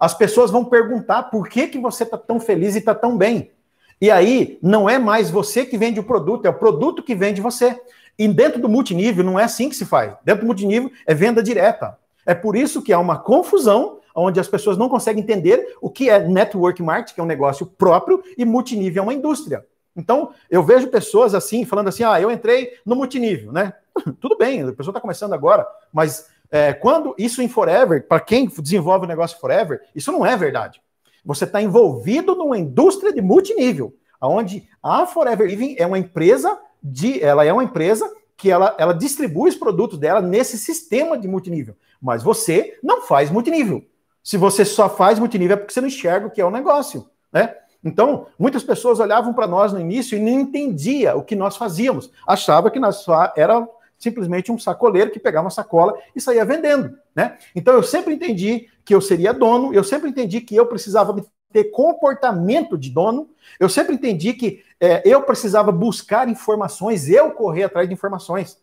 as pessoas vão perguntar por que, que você está tão feliz e está tão bem. E aí não é mais você que vende o produto, é o produto que vende você. E dentro do multinível não é assim que se faz. Dentro do multinível é venda direta. É por isso que há uma confusão onde as pessoas não conseguem entender o que é network marketing, que é um negócio próprio, e multinível é uma indústria. Então, eu vejo pessoas assim, falando assim: ah, eu entrei no multinível, né? (laughs) Tudo bem, a pessoa está começando agora, mas é, quando isso em Forever, para quem desenvolve o negócio Forever, isso não é verdade. Você está envolvido numa indústria de multinível, onde a Forever Living é uma empresa de, ela é uma empresa que ela, ela distribui os produtos dela nesse sistema de multinível. Mas você não faz multinível. Se você só faz multinível é porque você não enxerga o que é o negócio, né? Então, muitas pessoas olhavam para nós no início e não entendia o que nós fazíamos. Achava que nós só era simplesmente um sacoleiro que pegava uma sacola e saía vendendo, né? Então eu sempre entendi que eu seria dono, eu sempre entendi que eu precisava ter comportamento de dono, eu sempre entendi que é, eu precisava buscar informações, eu correr atrás de informações.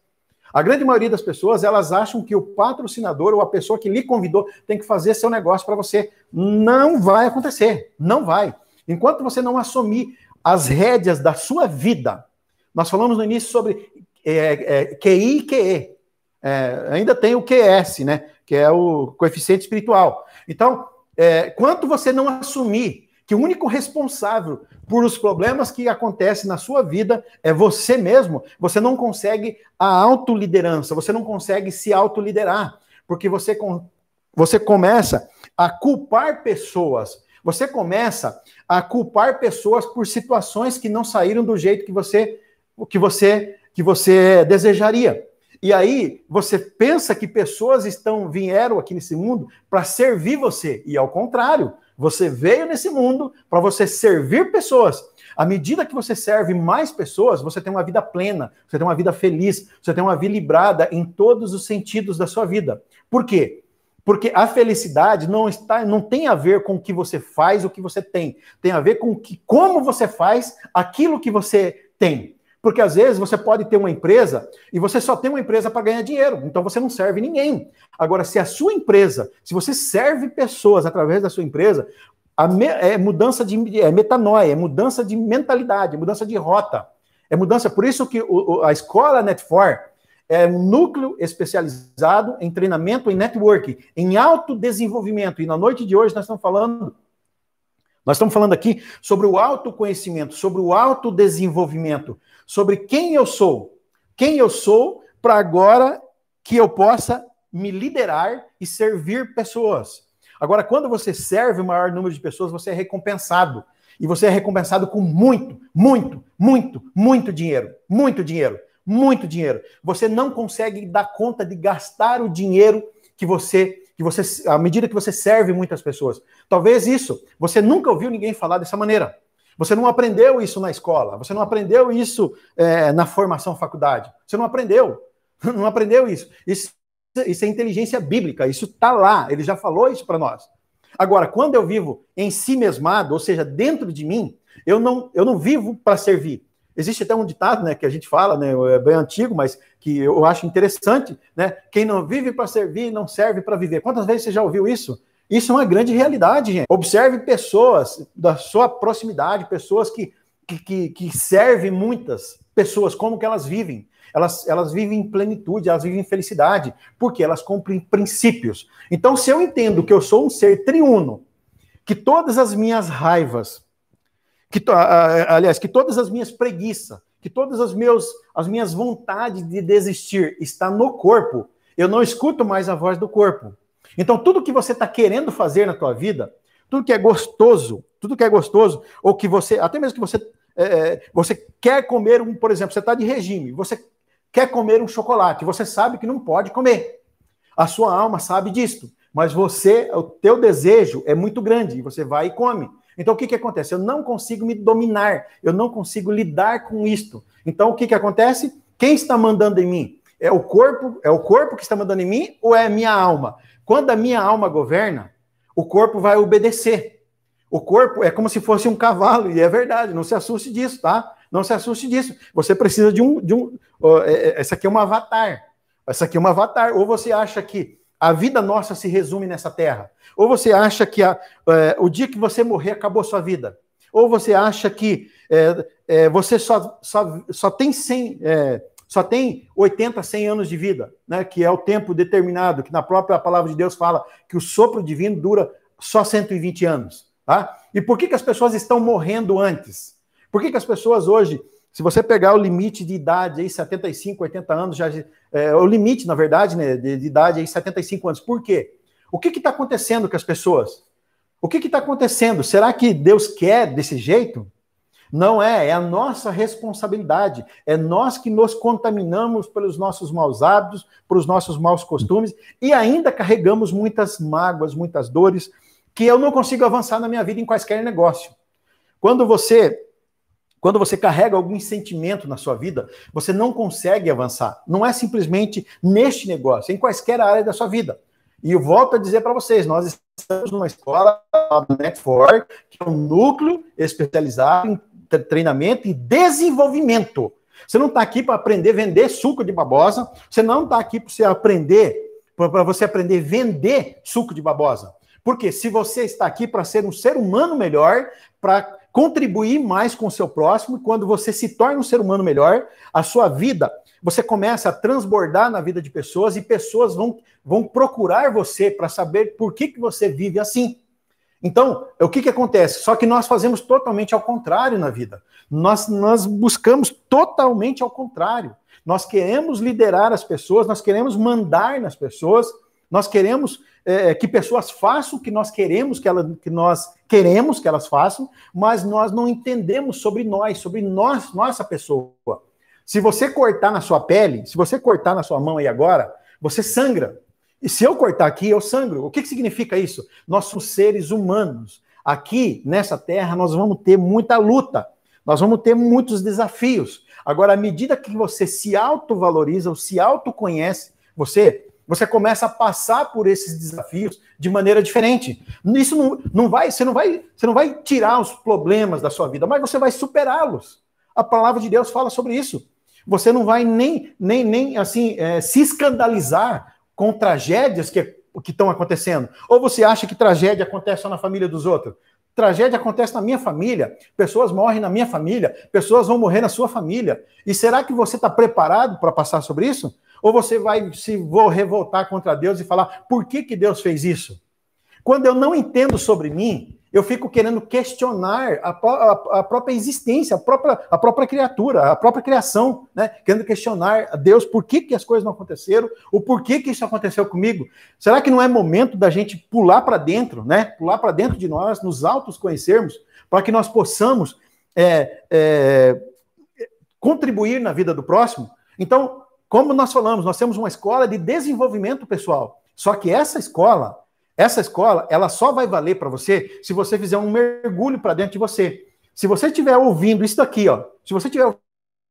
A grande maioria das pessoas, elas acham que o patrocinador ou a pessoa que lhe convidou tem que fazer seu negócio para você. Não vai acontecer, não vai. Enquanto você não assumir as rédeas da sua vida. Nós falamos no início sobre é, é QI e QE. É, ainda tem o QS, né? Que é o coeficiente espiritual. Então, é, quanto você não assumir que o único responsável por os problemas que acontecem na sua vida é você mesmo, você não consegue a autoliderança, você não consegue se autoliderar, porque você, com, você começa a culpar pessoas, você começa a culpar pessoas por situações que não saíram do jeito que você, que você que você desejaria. E aí você pensa que pessoas estão vieram aqui nesse mundo para servir você e ao contrário, você veio nesse mundo para você servir pessoas. À medida que você serve mais pessoas, você tem uma vida plena, você tem uma vida feliz, você tem uma vida librada em todos os sentidos da sua vida. Por quê? Porque a felicidade não está, não tem a ver com o que você faz, o que você tem. Tem a ver com que, como você faz aquilo que você tem. Porque às vezes você pode ter uma empresa e você só tem uma empresa para ganhar dinheiro, então você não serve ninguém. Agora, se a sua empresa, se você serve pessoas através da sua empresa, me, é mudança de é metanoia, é mudança de mentalidade, é mudança de rota. É mudança, por isso que o, a escola Net4 é um núcleo especializado em treinamento em network, em autodesenvolvimento. E na noite de hoje nós estamos falando nós estamos falando aqui sobre o autoconhecimento, sobre o autodesenvolvimento, sobre quem eu sou, quem eu sou para agora que eu possa me liderar e servir pessoas. Agora, quando você serve o maior número de pessoas, você é recompensado. E você é recompensado com muito, muito, muito, muito dinheiro. Muito dinheiro. Muito dinheiro. Você não consegue dar conta de gastar o dinheiro que você que você, à medida que você serve muitas pessoas. Talvez isso, você nunca ouviu ninguém falar dessa maneira. Você não aprendeu isso na escola, você não aprendeu isso é, na formação faculdade, você não aprendeu, (laughs) não aprendeu isso. Isso, isso é inteligência bíblica, isso está lá, ele já falou isso para nós. Agora, quando eu vivo em si mesmado, ou seja, dentro de mim, eu não, eu não vivo para servir. Existe até um ditado né, que a gente fala, né, é bem antigo, mas que eu acho interessante, né? Quem não vive para servir não serve para viver. Quantas vezes você já ouviu isso? Isso é uma grande realidade, gente. Observe pessoas da sua proximidade, pessoas que, que, que, servem muitas pessoas, como que elas vivem. Elas, elas vivem em plenitude, elas vivem em felicidade, porque elas cumprem princípios. Então, se eu entendo que eu sou um ser triuno, que todas as minhas raivas, que aliás, que todas as minhas preguiças, que todas as, meus, as minhas vontades de desistir está no corpo. Eu não escuto mais a voz do corpo. Então, tudo que você está querendo fazer na tua vida, tudo que é gostoso, tudo que é gostoso, ou que você, até mesmo que você, é, é você quer comer um, por exemplo, você está de regime, você quer comer um chocolate, você sabe que não pode comer. A sua alma sabe disto, mas você, o teu desejo é muito grande e você vai e come. Então, o que, que acontece? Eu não consigo me dominar, eu não consigo lidar com isto. Então, o que, que acontece? Quem está mandando em mim? É o corpo? É o corpo que está mandando em mim ou é a minha alma? Quando a minha alma governa, o corpo vai obedecer. O corpo é como se fosse um cavalo, e é verdade, não se assuste disso, tá? Não se assuste disso. Você precisa de um. De um oh, essa aqui é um avatar. Essa aqui é um avatar. Ou você acha que a vida nossa se resume nessa terra. Ou você acha que a, é, o dia que você morrer acabou sua vida. Ou você acha que é, é, você só, só, só tem 100, é, só tem 80, 100 anos de vida, né? que é o tempo determinado, que na própria palavra de Deus fala que o sopro divino dura só 120 anos. Tá? E por que, que as pessoas estão morrendo antes? Por que, que as pessoas hoje se você pegar o limite de idade aí, 75, 80 anos, já, é, é, o limite, na verdade, né, de, de, idade aí, 75 anos. Por quê? O que está acontecendo com as pessoas? O que está acontecendo? Será que Deus quer desse jeito? Não é, é a nossa responsabilidade. É nós que nos contaminamos pelos nossos maus hábitos, pelos nossos maus costumes e ainda carregamos muitas mágoas, muitas dores que eu não consigo avançar na minha vida em quaisquer negócio. Quando você quando você carrega algum sentimento na sua vida, você não consegue avançar. Não é simplesmente neste negócio, em quaisquer área da sua vida. E eu volto a dizer para vocês, nós estamos numa escola do Netfor, que é um núcleo especializado em treinamento e desenvolvimento. Você não está aqui para aprender a vender suco de babosa, você não está aqui para você aprender para você aprender a vender suco de babosa. Porque se você está aqui para ser um ser humano melhor, para contribuir mais com o seu próximo. Quando você se torna um ser humano melhor, a sua vida, você começa a transbordar na vida de pessoas e pessoas vão, vão procurar você para saber por que, que você vive assim. Então, o que, que acontece? Só que nós fazemos totalmente ao contrário na vida. Nós, nós buscamos totalmente ao contrário. Nós queremos liderar as pessoas, nós queremos mandar nas pessoas, nós queremos é, é, que pessoas façam o que nós queremos que, ela, que nós queremos que elas façam, mas nós não entendemos sobre nós, sobre nós, nossa pessoa. Se você cortar na sua pele, se você cortar na sua mão aí agora, você sangra. E se eu cortar aqui, eu sangro. O que, que significa isso? Nós somos seres humanos. Aqui, nessa terra, nós vamos ter muita luta. Nós vamos ter muitos desafios. Agora, à medida que você se autovaloriza, ou se autoconhece, você você começa a passar por esses desafios de maneira diferente. Isso não, não vai, você não vai, você não vai tirar os problemas da sua vida, mas você vai superá-los. A palavra de Deus fala sobre isso. Você não vai nem, nem, nem assim é, se escandalizar com tragédias que que estão acontecendo. Ou você acha que tragédia acontece só na família dos outros? Tragédia acontece na minha família, pessoas morrem na minha família, pessoas vão morrer na sua família. E será que você está preparado para passar sobre isso? Ou você vai se vou revoltar contra Deus e falar: por que, que Deus fez isso? Quando eu não entendo sobre mim, eu fico querendo questionar a, a, a própria existência, a própria, a própria, criatura, a própria criação, né? Querendo questionar a Deus por que, que as coisas não aconteceram, o porquê que isso aconteceu comigo. Será que não é momento da gente pular para dentro, né? Pular para dentro de nós, nos autos conhecermos, para que nós possamos é, é, contribuir na vida do próximo? Então, como nós falamos, nós temos uma escola de desenvolvimento pessoal. Só que essa escola, essa escola, ela só vai valer para você se você fizer um mergulho para dentro de você. Se você estiver ouvindo isso daqui, ó, se você estiver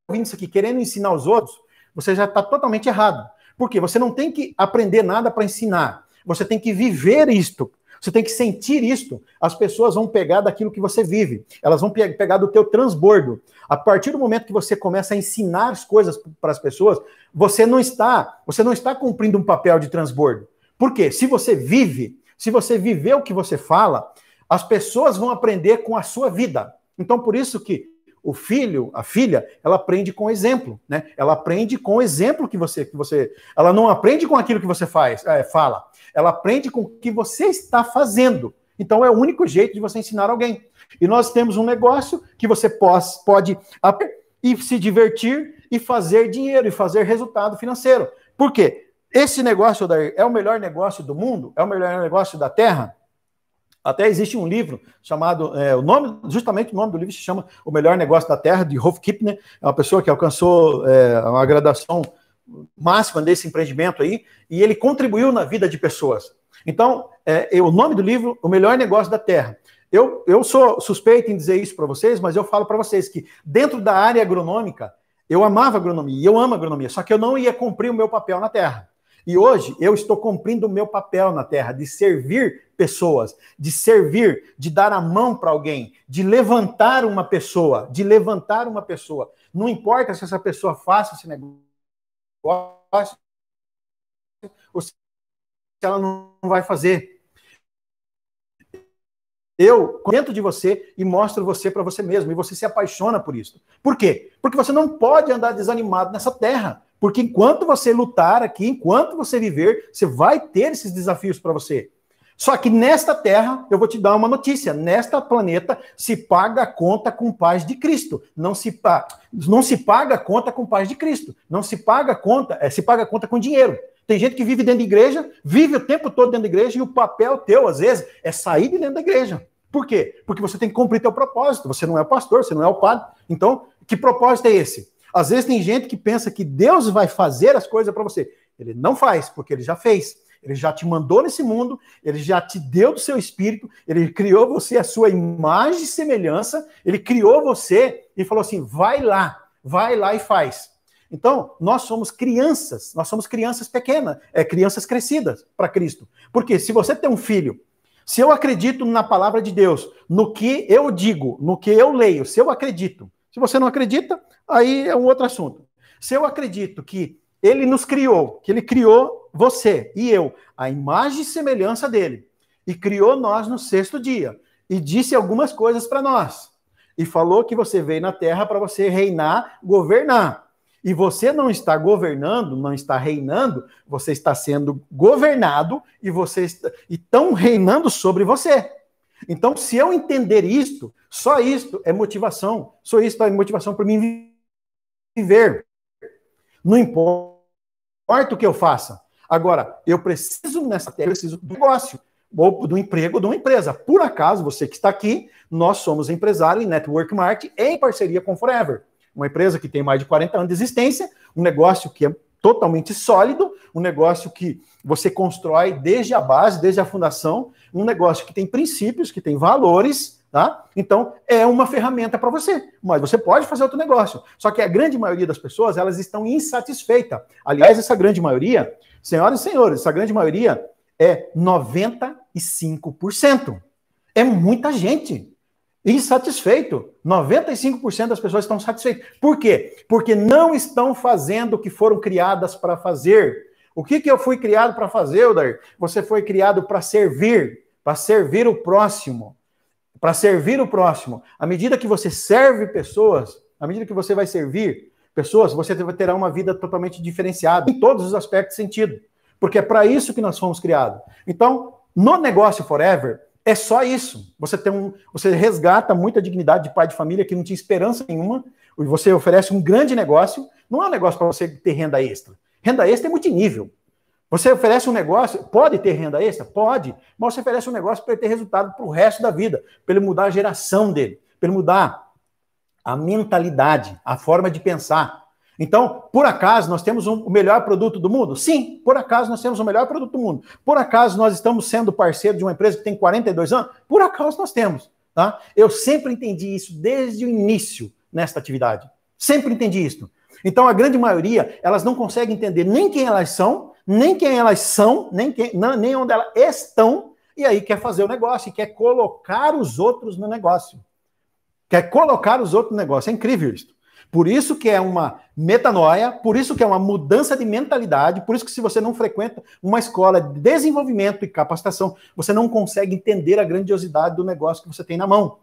ouvindo isso aqui querendo ensinar os outros, você já está totalmente errado. Porque você não tem que aprender nada para ensinar. Você tem que viver isto. Você tem que sentir isto. As pessoas vão pegar daquilo que você vive. Elas vão pegar do teu transbordo. A partir do momento que você começa a ensinar as coisas para as pessoas, você não está, você não está cumprindo um papel de transbordo. Por quê? Se você vive, se você viver o que você fala, as pessoas vão aprender com a sua vida. Então, por isso que o filho, a filha, ela aprende com exemplo, né? Ela aprende com o exemplo que você, que você, ela não aprende com aquilo que você faz, é, fala. Ela aprende com o que você está fazendo. Então é o único jeito de você ensinar alguém. E nós temos um negócio que você pode e se divertir e fazer dinheiro e fazer resultado financeiro. Por quê? Esse negócio daí é o melhor negócio do mundo? É o melhor negócio da Terra? Até existe um livro chamado, é, o nome, justamente o nome do livro se chama O Melhor Negócio da Terra, de Rolf Kipner, é uma pessoa que alcançou é, uma graduação máxima desse empreendimento aí, e ele contribuiu na vida de pessoas. Então, é, é o nome do livro, O Melhor Negócio da Terra. Eu, eu sou suspeito em dizer isso para vocês, mas eu falo para vocês que dentro da área agronômica, eu amava agronomia e eu amo agronomia, só que eu não ia cumprir o meu papel na terra. E hoje eu estou cumprindo o meu papel na terra de servir pessoas, de servir, de dar a mão para alguém, de levantar uma pessoa, de levantar uma pessoa. Não importa se essa pessoa faça esse negócio goste ou se ela não vai fazer. Eu dentro de você e mostro você para você mesmo e você se apaixona por isso. Por quê? Porque você não pode andar desanimado nessa terra. Porque enquanto você lutar aqui, enquanto você viver, você vai ter esses desafios para você. Só que nesta terra, eu vou te dar uma notícia: nesta planeta se paga a conta com paz de Cristo. Não se, pa... não se paga a conta com paz de Cristo. Não se paga conta, é, se paga conta com dinheiro. Tem gente que vive dentro da igreja, vive o tempo todo dentro da igreja, e o papel teu, às vezes, é sair de dentro da igreja. Por quê? Porque você tem que cumprir teu propósito. Você não é o pastor, você não é o padre. Então, que propósito é esse? Às vezes tem gente que pensa que Deus vai fazer as coisas para você. Ele não faz, porque ele já fez. Ele já te mandou nesse mundo, ele já te deu do seu espírito, ele criou você a sua imagem e semelhança, ele criou você e falou assim: vai lá, vai lá e faz. Então, nós somos crianças, nós somos crianças pequenas, é, crianças crescidas para Cristo. Porque se você tem um filho, se eu acredito na palavra de Deus, no que eu digo, no que eu leio, se eu acredito, se você não acredita, aí é um outro assunto. Se eu acredito que ele nos criou, que ele criou você e eu, a imagem e semelhança dele, e criou nós no sexto dia, e disse algumas coisas para nós, e falou que você veio na terra para você reinar, governar. E você não está governando, não está reinando, você está sendo governado e você está, e estão reinando sobre você. Então, se eu entender isto, só isto é motivação. Só isto é motivação para mim viver. Não importa o que eu faça. Agora, eu preciso nessa terra, eu preciso do negócio, ou do emprego de uma empresa. Por acaso, você que está aqui, nós somos empresário em Network Marketing em parceria com Forever. Uma empresa que tem mais de 40 anos de existência, um negócio que é totalmente sólido, um negócio que você constrói desde a base, desde a fundação, um negócio que tem princípios, que tem valores, Tá? Então, é uma ferramenta para você, mas você pode fazer outro negócio. Só que a grande maioria das pessoas, elas estão insatisfeitas. Aliás, essa grande maioria, senhoras e senhores, essa grande maioria é 95%. É muita gente insatisfeito. 95% das pessoas estão satisfeitas. Por quê? Porque não estão fazendo o que foram criadas para fazer. O que, que eu fui criado para fazer, Odair? Você foi criado para servir, para servir o próximo para servir o próximo. À medida que você serve pessoas, à medida que você vai servir pessoas, você terá uma vida totalmente diferenciada em todos os aspectos e sentido. Porque é para isso que nós fomos criados. Então, no negócio Forever, é só isso. Você tem um, você resgata muita dignidade de pai de família que não tinha esperança nenhuma. E você oferece um grande negócio. Não é um negócio para você ter renda extra. Renda extra é multinível. Você oferece um negócio, pode ter renda extra? Pode, mas você oferece um negócio para ele ter resultado para o resto da vida, para ele mudar a geração dele, para ele mudar a mentalidade, a forma de pensar. Então, por acaso nós temos um, o melhor produto do mundo? Sim, por acaso nós temos o melhor produto do mundo. Por acaso nós estamos sendo parceiro de uma empresa que tem 42 anos? Por acaso nós temos. Tá? Eu sempre entendi isso desde o início nesta atividade. Sempre entendi isso. Então, a grande maioria, elas não conseguem entender nem quem elas são nem quem elas são, nem, quem, não, nem onde elas estão, e aí quer fazer o negócio, e quer colocar os outros no negócio. Quer colocar os outros no negócio. É incrível isso. Por isso que é uma metanoia, por isso que é uma mudança de mentalidade, por isso que se você não frequenta uma escola de desenvolvimento e capacitação, você não consegue entender a grandiosidade do negócio que você tem na mão.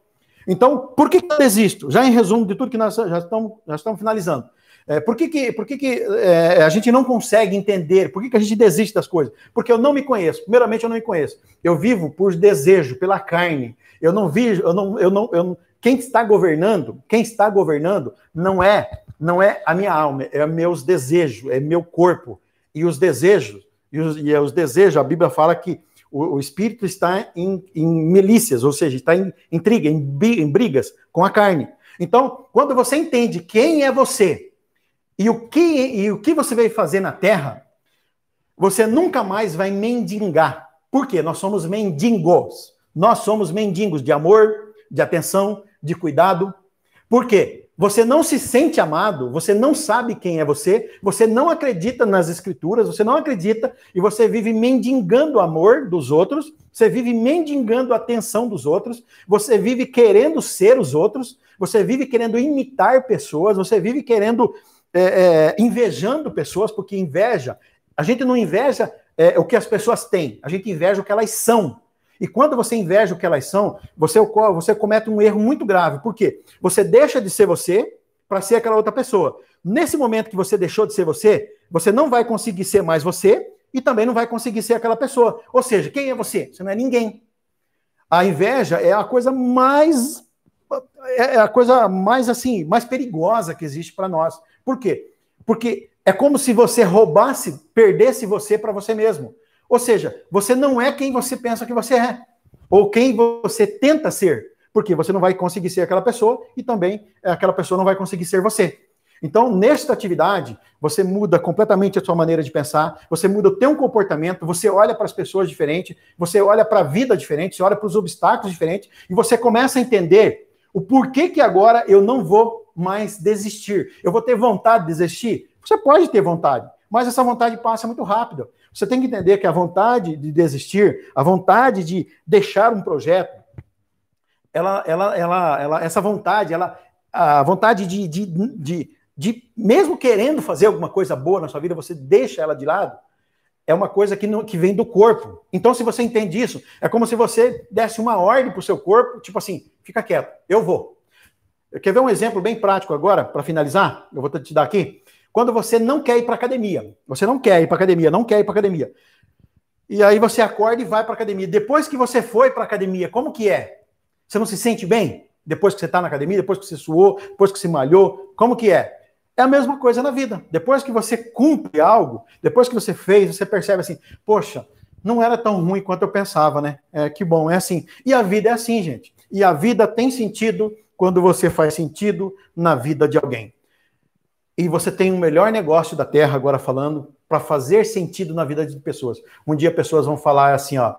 Então, por que eu desisto? Já em resumo de tudo que nós já estamos, já estamos finalizando. É, por que, que, por que, que é, a gente não consegue entender? Por que, que a gente desiste das coisas? Porque eu não me conheço. Primeiramente, eu não me conheço. Eu vivo por desejo, pela carne. Eu não vi, eu não, eu não, eu, quem está governando, quem está governando não é, não é a minha alma, é meus desejos, é meu corpo e os desejos e os, e os desejos. A Bíblia fala que o, o espírito está em, em, milícias, ou seja, está em intriga, em, em brigas com a carne. Então, quando você entende quem é você e o que, e o que você veio fazer na terra, você nunca mais vai mendigar. Por quê? Nós somos mendigos. Nós somos mendigos de amor, de atenção, de cuidado. Por quê? Você não se sente amado, você não sabe quem é você, você não acredita nas escrituras, você não acredita e você vive mendigando o amor dos outros, você vive mendigando a atenção dos outros, você vive querendo ser os outros, você vive querendo imitar pessoas, você vive querendo é, é, invejando pessoas, porque inveja, a gente não inveja é, o que as pessoas têm, a gente inveja o que elas são. E quando você inveja o que elas são, você, você comete um erro muito grave. Por quê? Você deixa de ser você para ser aquela outra pessoa. Nesse momento que você deixou de ser você, você não vai conseguir ser mais você e também não vai conseguir ser aquela pessoa. Ou seja, quem é você? Você não é ninguém. A inveja é a coisa mais é, é a coisa mais assim, mais perigosa que existe para nós, por quê? Porque é como se você roubasse, perdesse você para você mesmo. Ou seja, você não é quem você pensa que você é, ou quem você tenta ser, porque você não vai conseguir ser aquela pessoa e também aquela pessoa não vai conseguir ser você. Então, nesta atividade, você muda completamente a sua maneira de pensar, você muda o teu comportamento, você olha para as pessoas diferentes, você olha para a vida diferente, você olha para os obstáculos diferentes e você começa a entender o porquê que agora eu não vou mais desistir. Eu vou ter vontade de desistir? Você pode ter vontade, mas essa vontade passa muito rápido. Você tem que entender que a vontade de desistir, a vontade de deixar um projeto, ela, ela, ela, ela essa vontade, ela, a vontade de, de, de, de, mesmo querendo fazer alguma coisa boa na sua vida, você deixa ela de lado, é uma coisa que, não, que vem do corpo. Então, se você entende isso, é como se você desse uma ordem para o seu corpo, tipo assim, fica quieto, eu vou. Quer ver um exemplo bem prático agora, para finalizar? Eu vou te dar aqui. Quando você não quer ir para academia, você não quer ir para academia, não quer ir para academia. E aí você acorda e vai para academia. Depois que você foi para academia, como que é? Você não se sente bem? Depois que você está na academia, depois que você suou, depois que você malhou, como que é? É a mesma coisa na vida. Depois que você cumpre algo, depois que você fez, você percebe assim: poxa, não era tão ruim quanto eu pensava, né? É, que bom, é assim. E a vida é assim, gente. E a vida tem sentido, quando você faz sentido na vida de alguém. E você tem o melhor negócio da Terra, agora falando, para fazer sentido na vida de pessoas. Um dia pessoas vão falar assim, ó,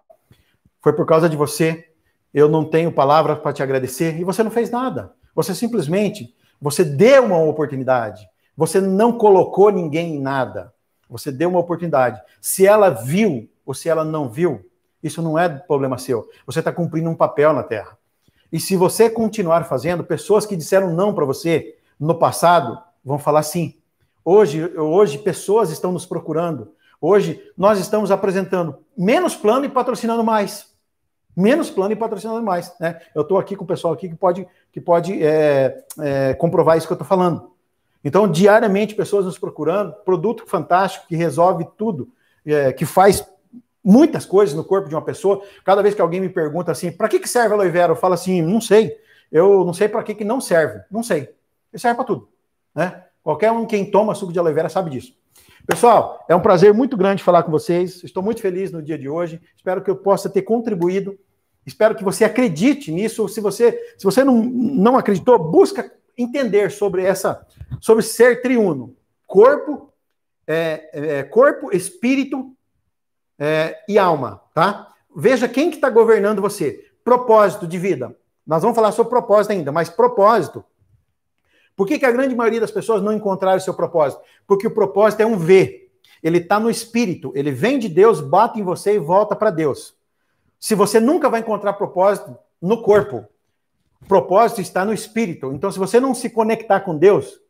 foi por causa de você, eu não tenho palavras para te agradecer, e você não fez nada. Você simplesmente, você deu uma oportunidade. Você não colocou ninguém em nada. Você deu uma oportunidade. Se ela viu ou se ela não viu, isso não é problema seu. Você está cumprindo um papel na Terra. E se você continuar fazendo, pessoas que disseram não para você no passado vão falar sim. Hoje, hoje pessoas estão nos procurando. Hoje nós estamos apresentando menos plano e patrocinando mais. Menos plano e patrocinando mais. Né? Eu estou aqui com o pessoal aqui que pode, que pode é, é, comprovar isso que eu estou falando. Então, diariamente, pessoas nos procurando, produto fantástico que resolve tudo, é, que faz muitas coisas no corpo de uma pessoa. Cada vez que alguém me pergunta assim, para que, que serve a aloe vera? Eu falo assim, não sei. Eu não sei para que, que não serve. Não sei. Ele serve para tudo. Né? Qualquer um quem toma suco de aloe vera sabe disso. Pessoal, é um prazer muito grande falar com vocês. Estou muito feliz no dia de hoje. Espero que eu possa ter contribuído. Espero que você acredite nisso. Se você, se você não, não acreditou, busca entender sobre essa, sobre ser triuno, corpo, é, é, corpo, espírito é, e alma, tá? Veja quem que está governando você. Propósito de vida. Nós vamos falar sobre propósito ainda, mas propósito. Por que, que a grande maioria das pessoas não encontraram o seu propósito? Porque o propósito é um V. Ele está no espírito. Ele vem de Deus, bate em você e volta para Deus. Se você nunca vai encontrar propósito no corpo, propósito está no espírito. Então, se você não se conectar com Deus,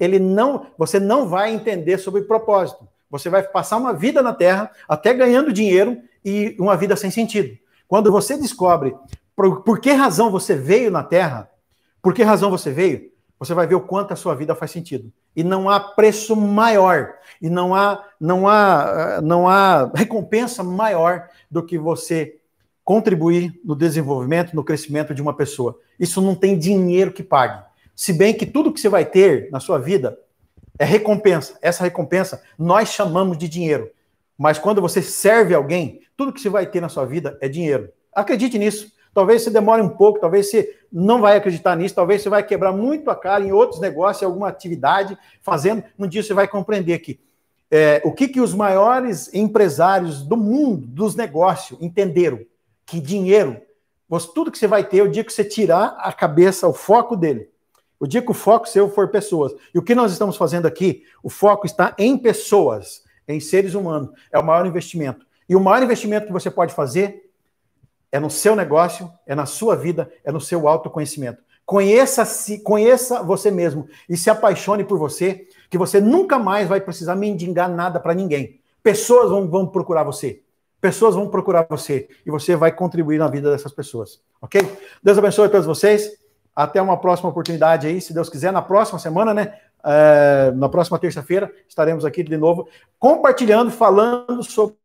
ele não, você não vai entender sobre propósito. Você vai passar uma vida na Terra, até ganhando dinheiro e uma vida sem sentido. Quando você descobre por, por que razão você veio na Terra, por que razão você veio, você vai ver o quanto a sua vida faz sentido. E não há preço maior, e não há, não há, não há recompensa maior do que você contribuir no desenvolvimento, no crescimento de uma pessoa. Isso não tem dinheiro que pague. Se bem que tudo que você vai ter na sua vida é recompensa. Essa recompensa nós chamamos de dinheiro. Mas quando você serve alguém, tudo que você vai ter na sua vida é dinheiro. Acredite nisso. Talvez você demore um pouco, talvez você não vai acreditar nisso, talvez você vai quebrar muito a cara em outros negócios, em alguma atividade, fazendo. Um dia você vai compreender que é, o que, que os maiores empresários do mundo dos negócios entenderam? Que dinheiro, tudo que você vai ter, o dia que você tirar a cabeça, o foco dele, o dia que o foco seu for pessoas. E o que nós estamos fazendo aqui, o foco está em pessoas, em seres humanos. É o maior investimento. E o maior investimento que você pode fazer é no seu negócio, é na sua vida, é no seu autoconhecimento. Conheça-se, conheça você mesmo e se apaixone por você, que você nunca mais vai precisar mendigar nada para ninguém. Pessoas vão, vão procurar você. Pessoas vão procurar você e você vai contribuir na vida dessas pessoas, ok? Deus abençoe a todos vocês. Até uma próxima oportunidade aí, se Deus quiser, na próxima semana, né? É, na próxima terça-feira estaremos aqui de novo compartilhando, falando sobre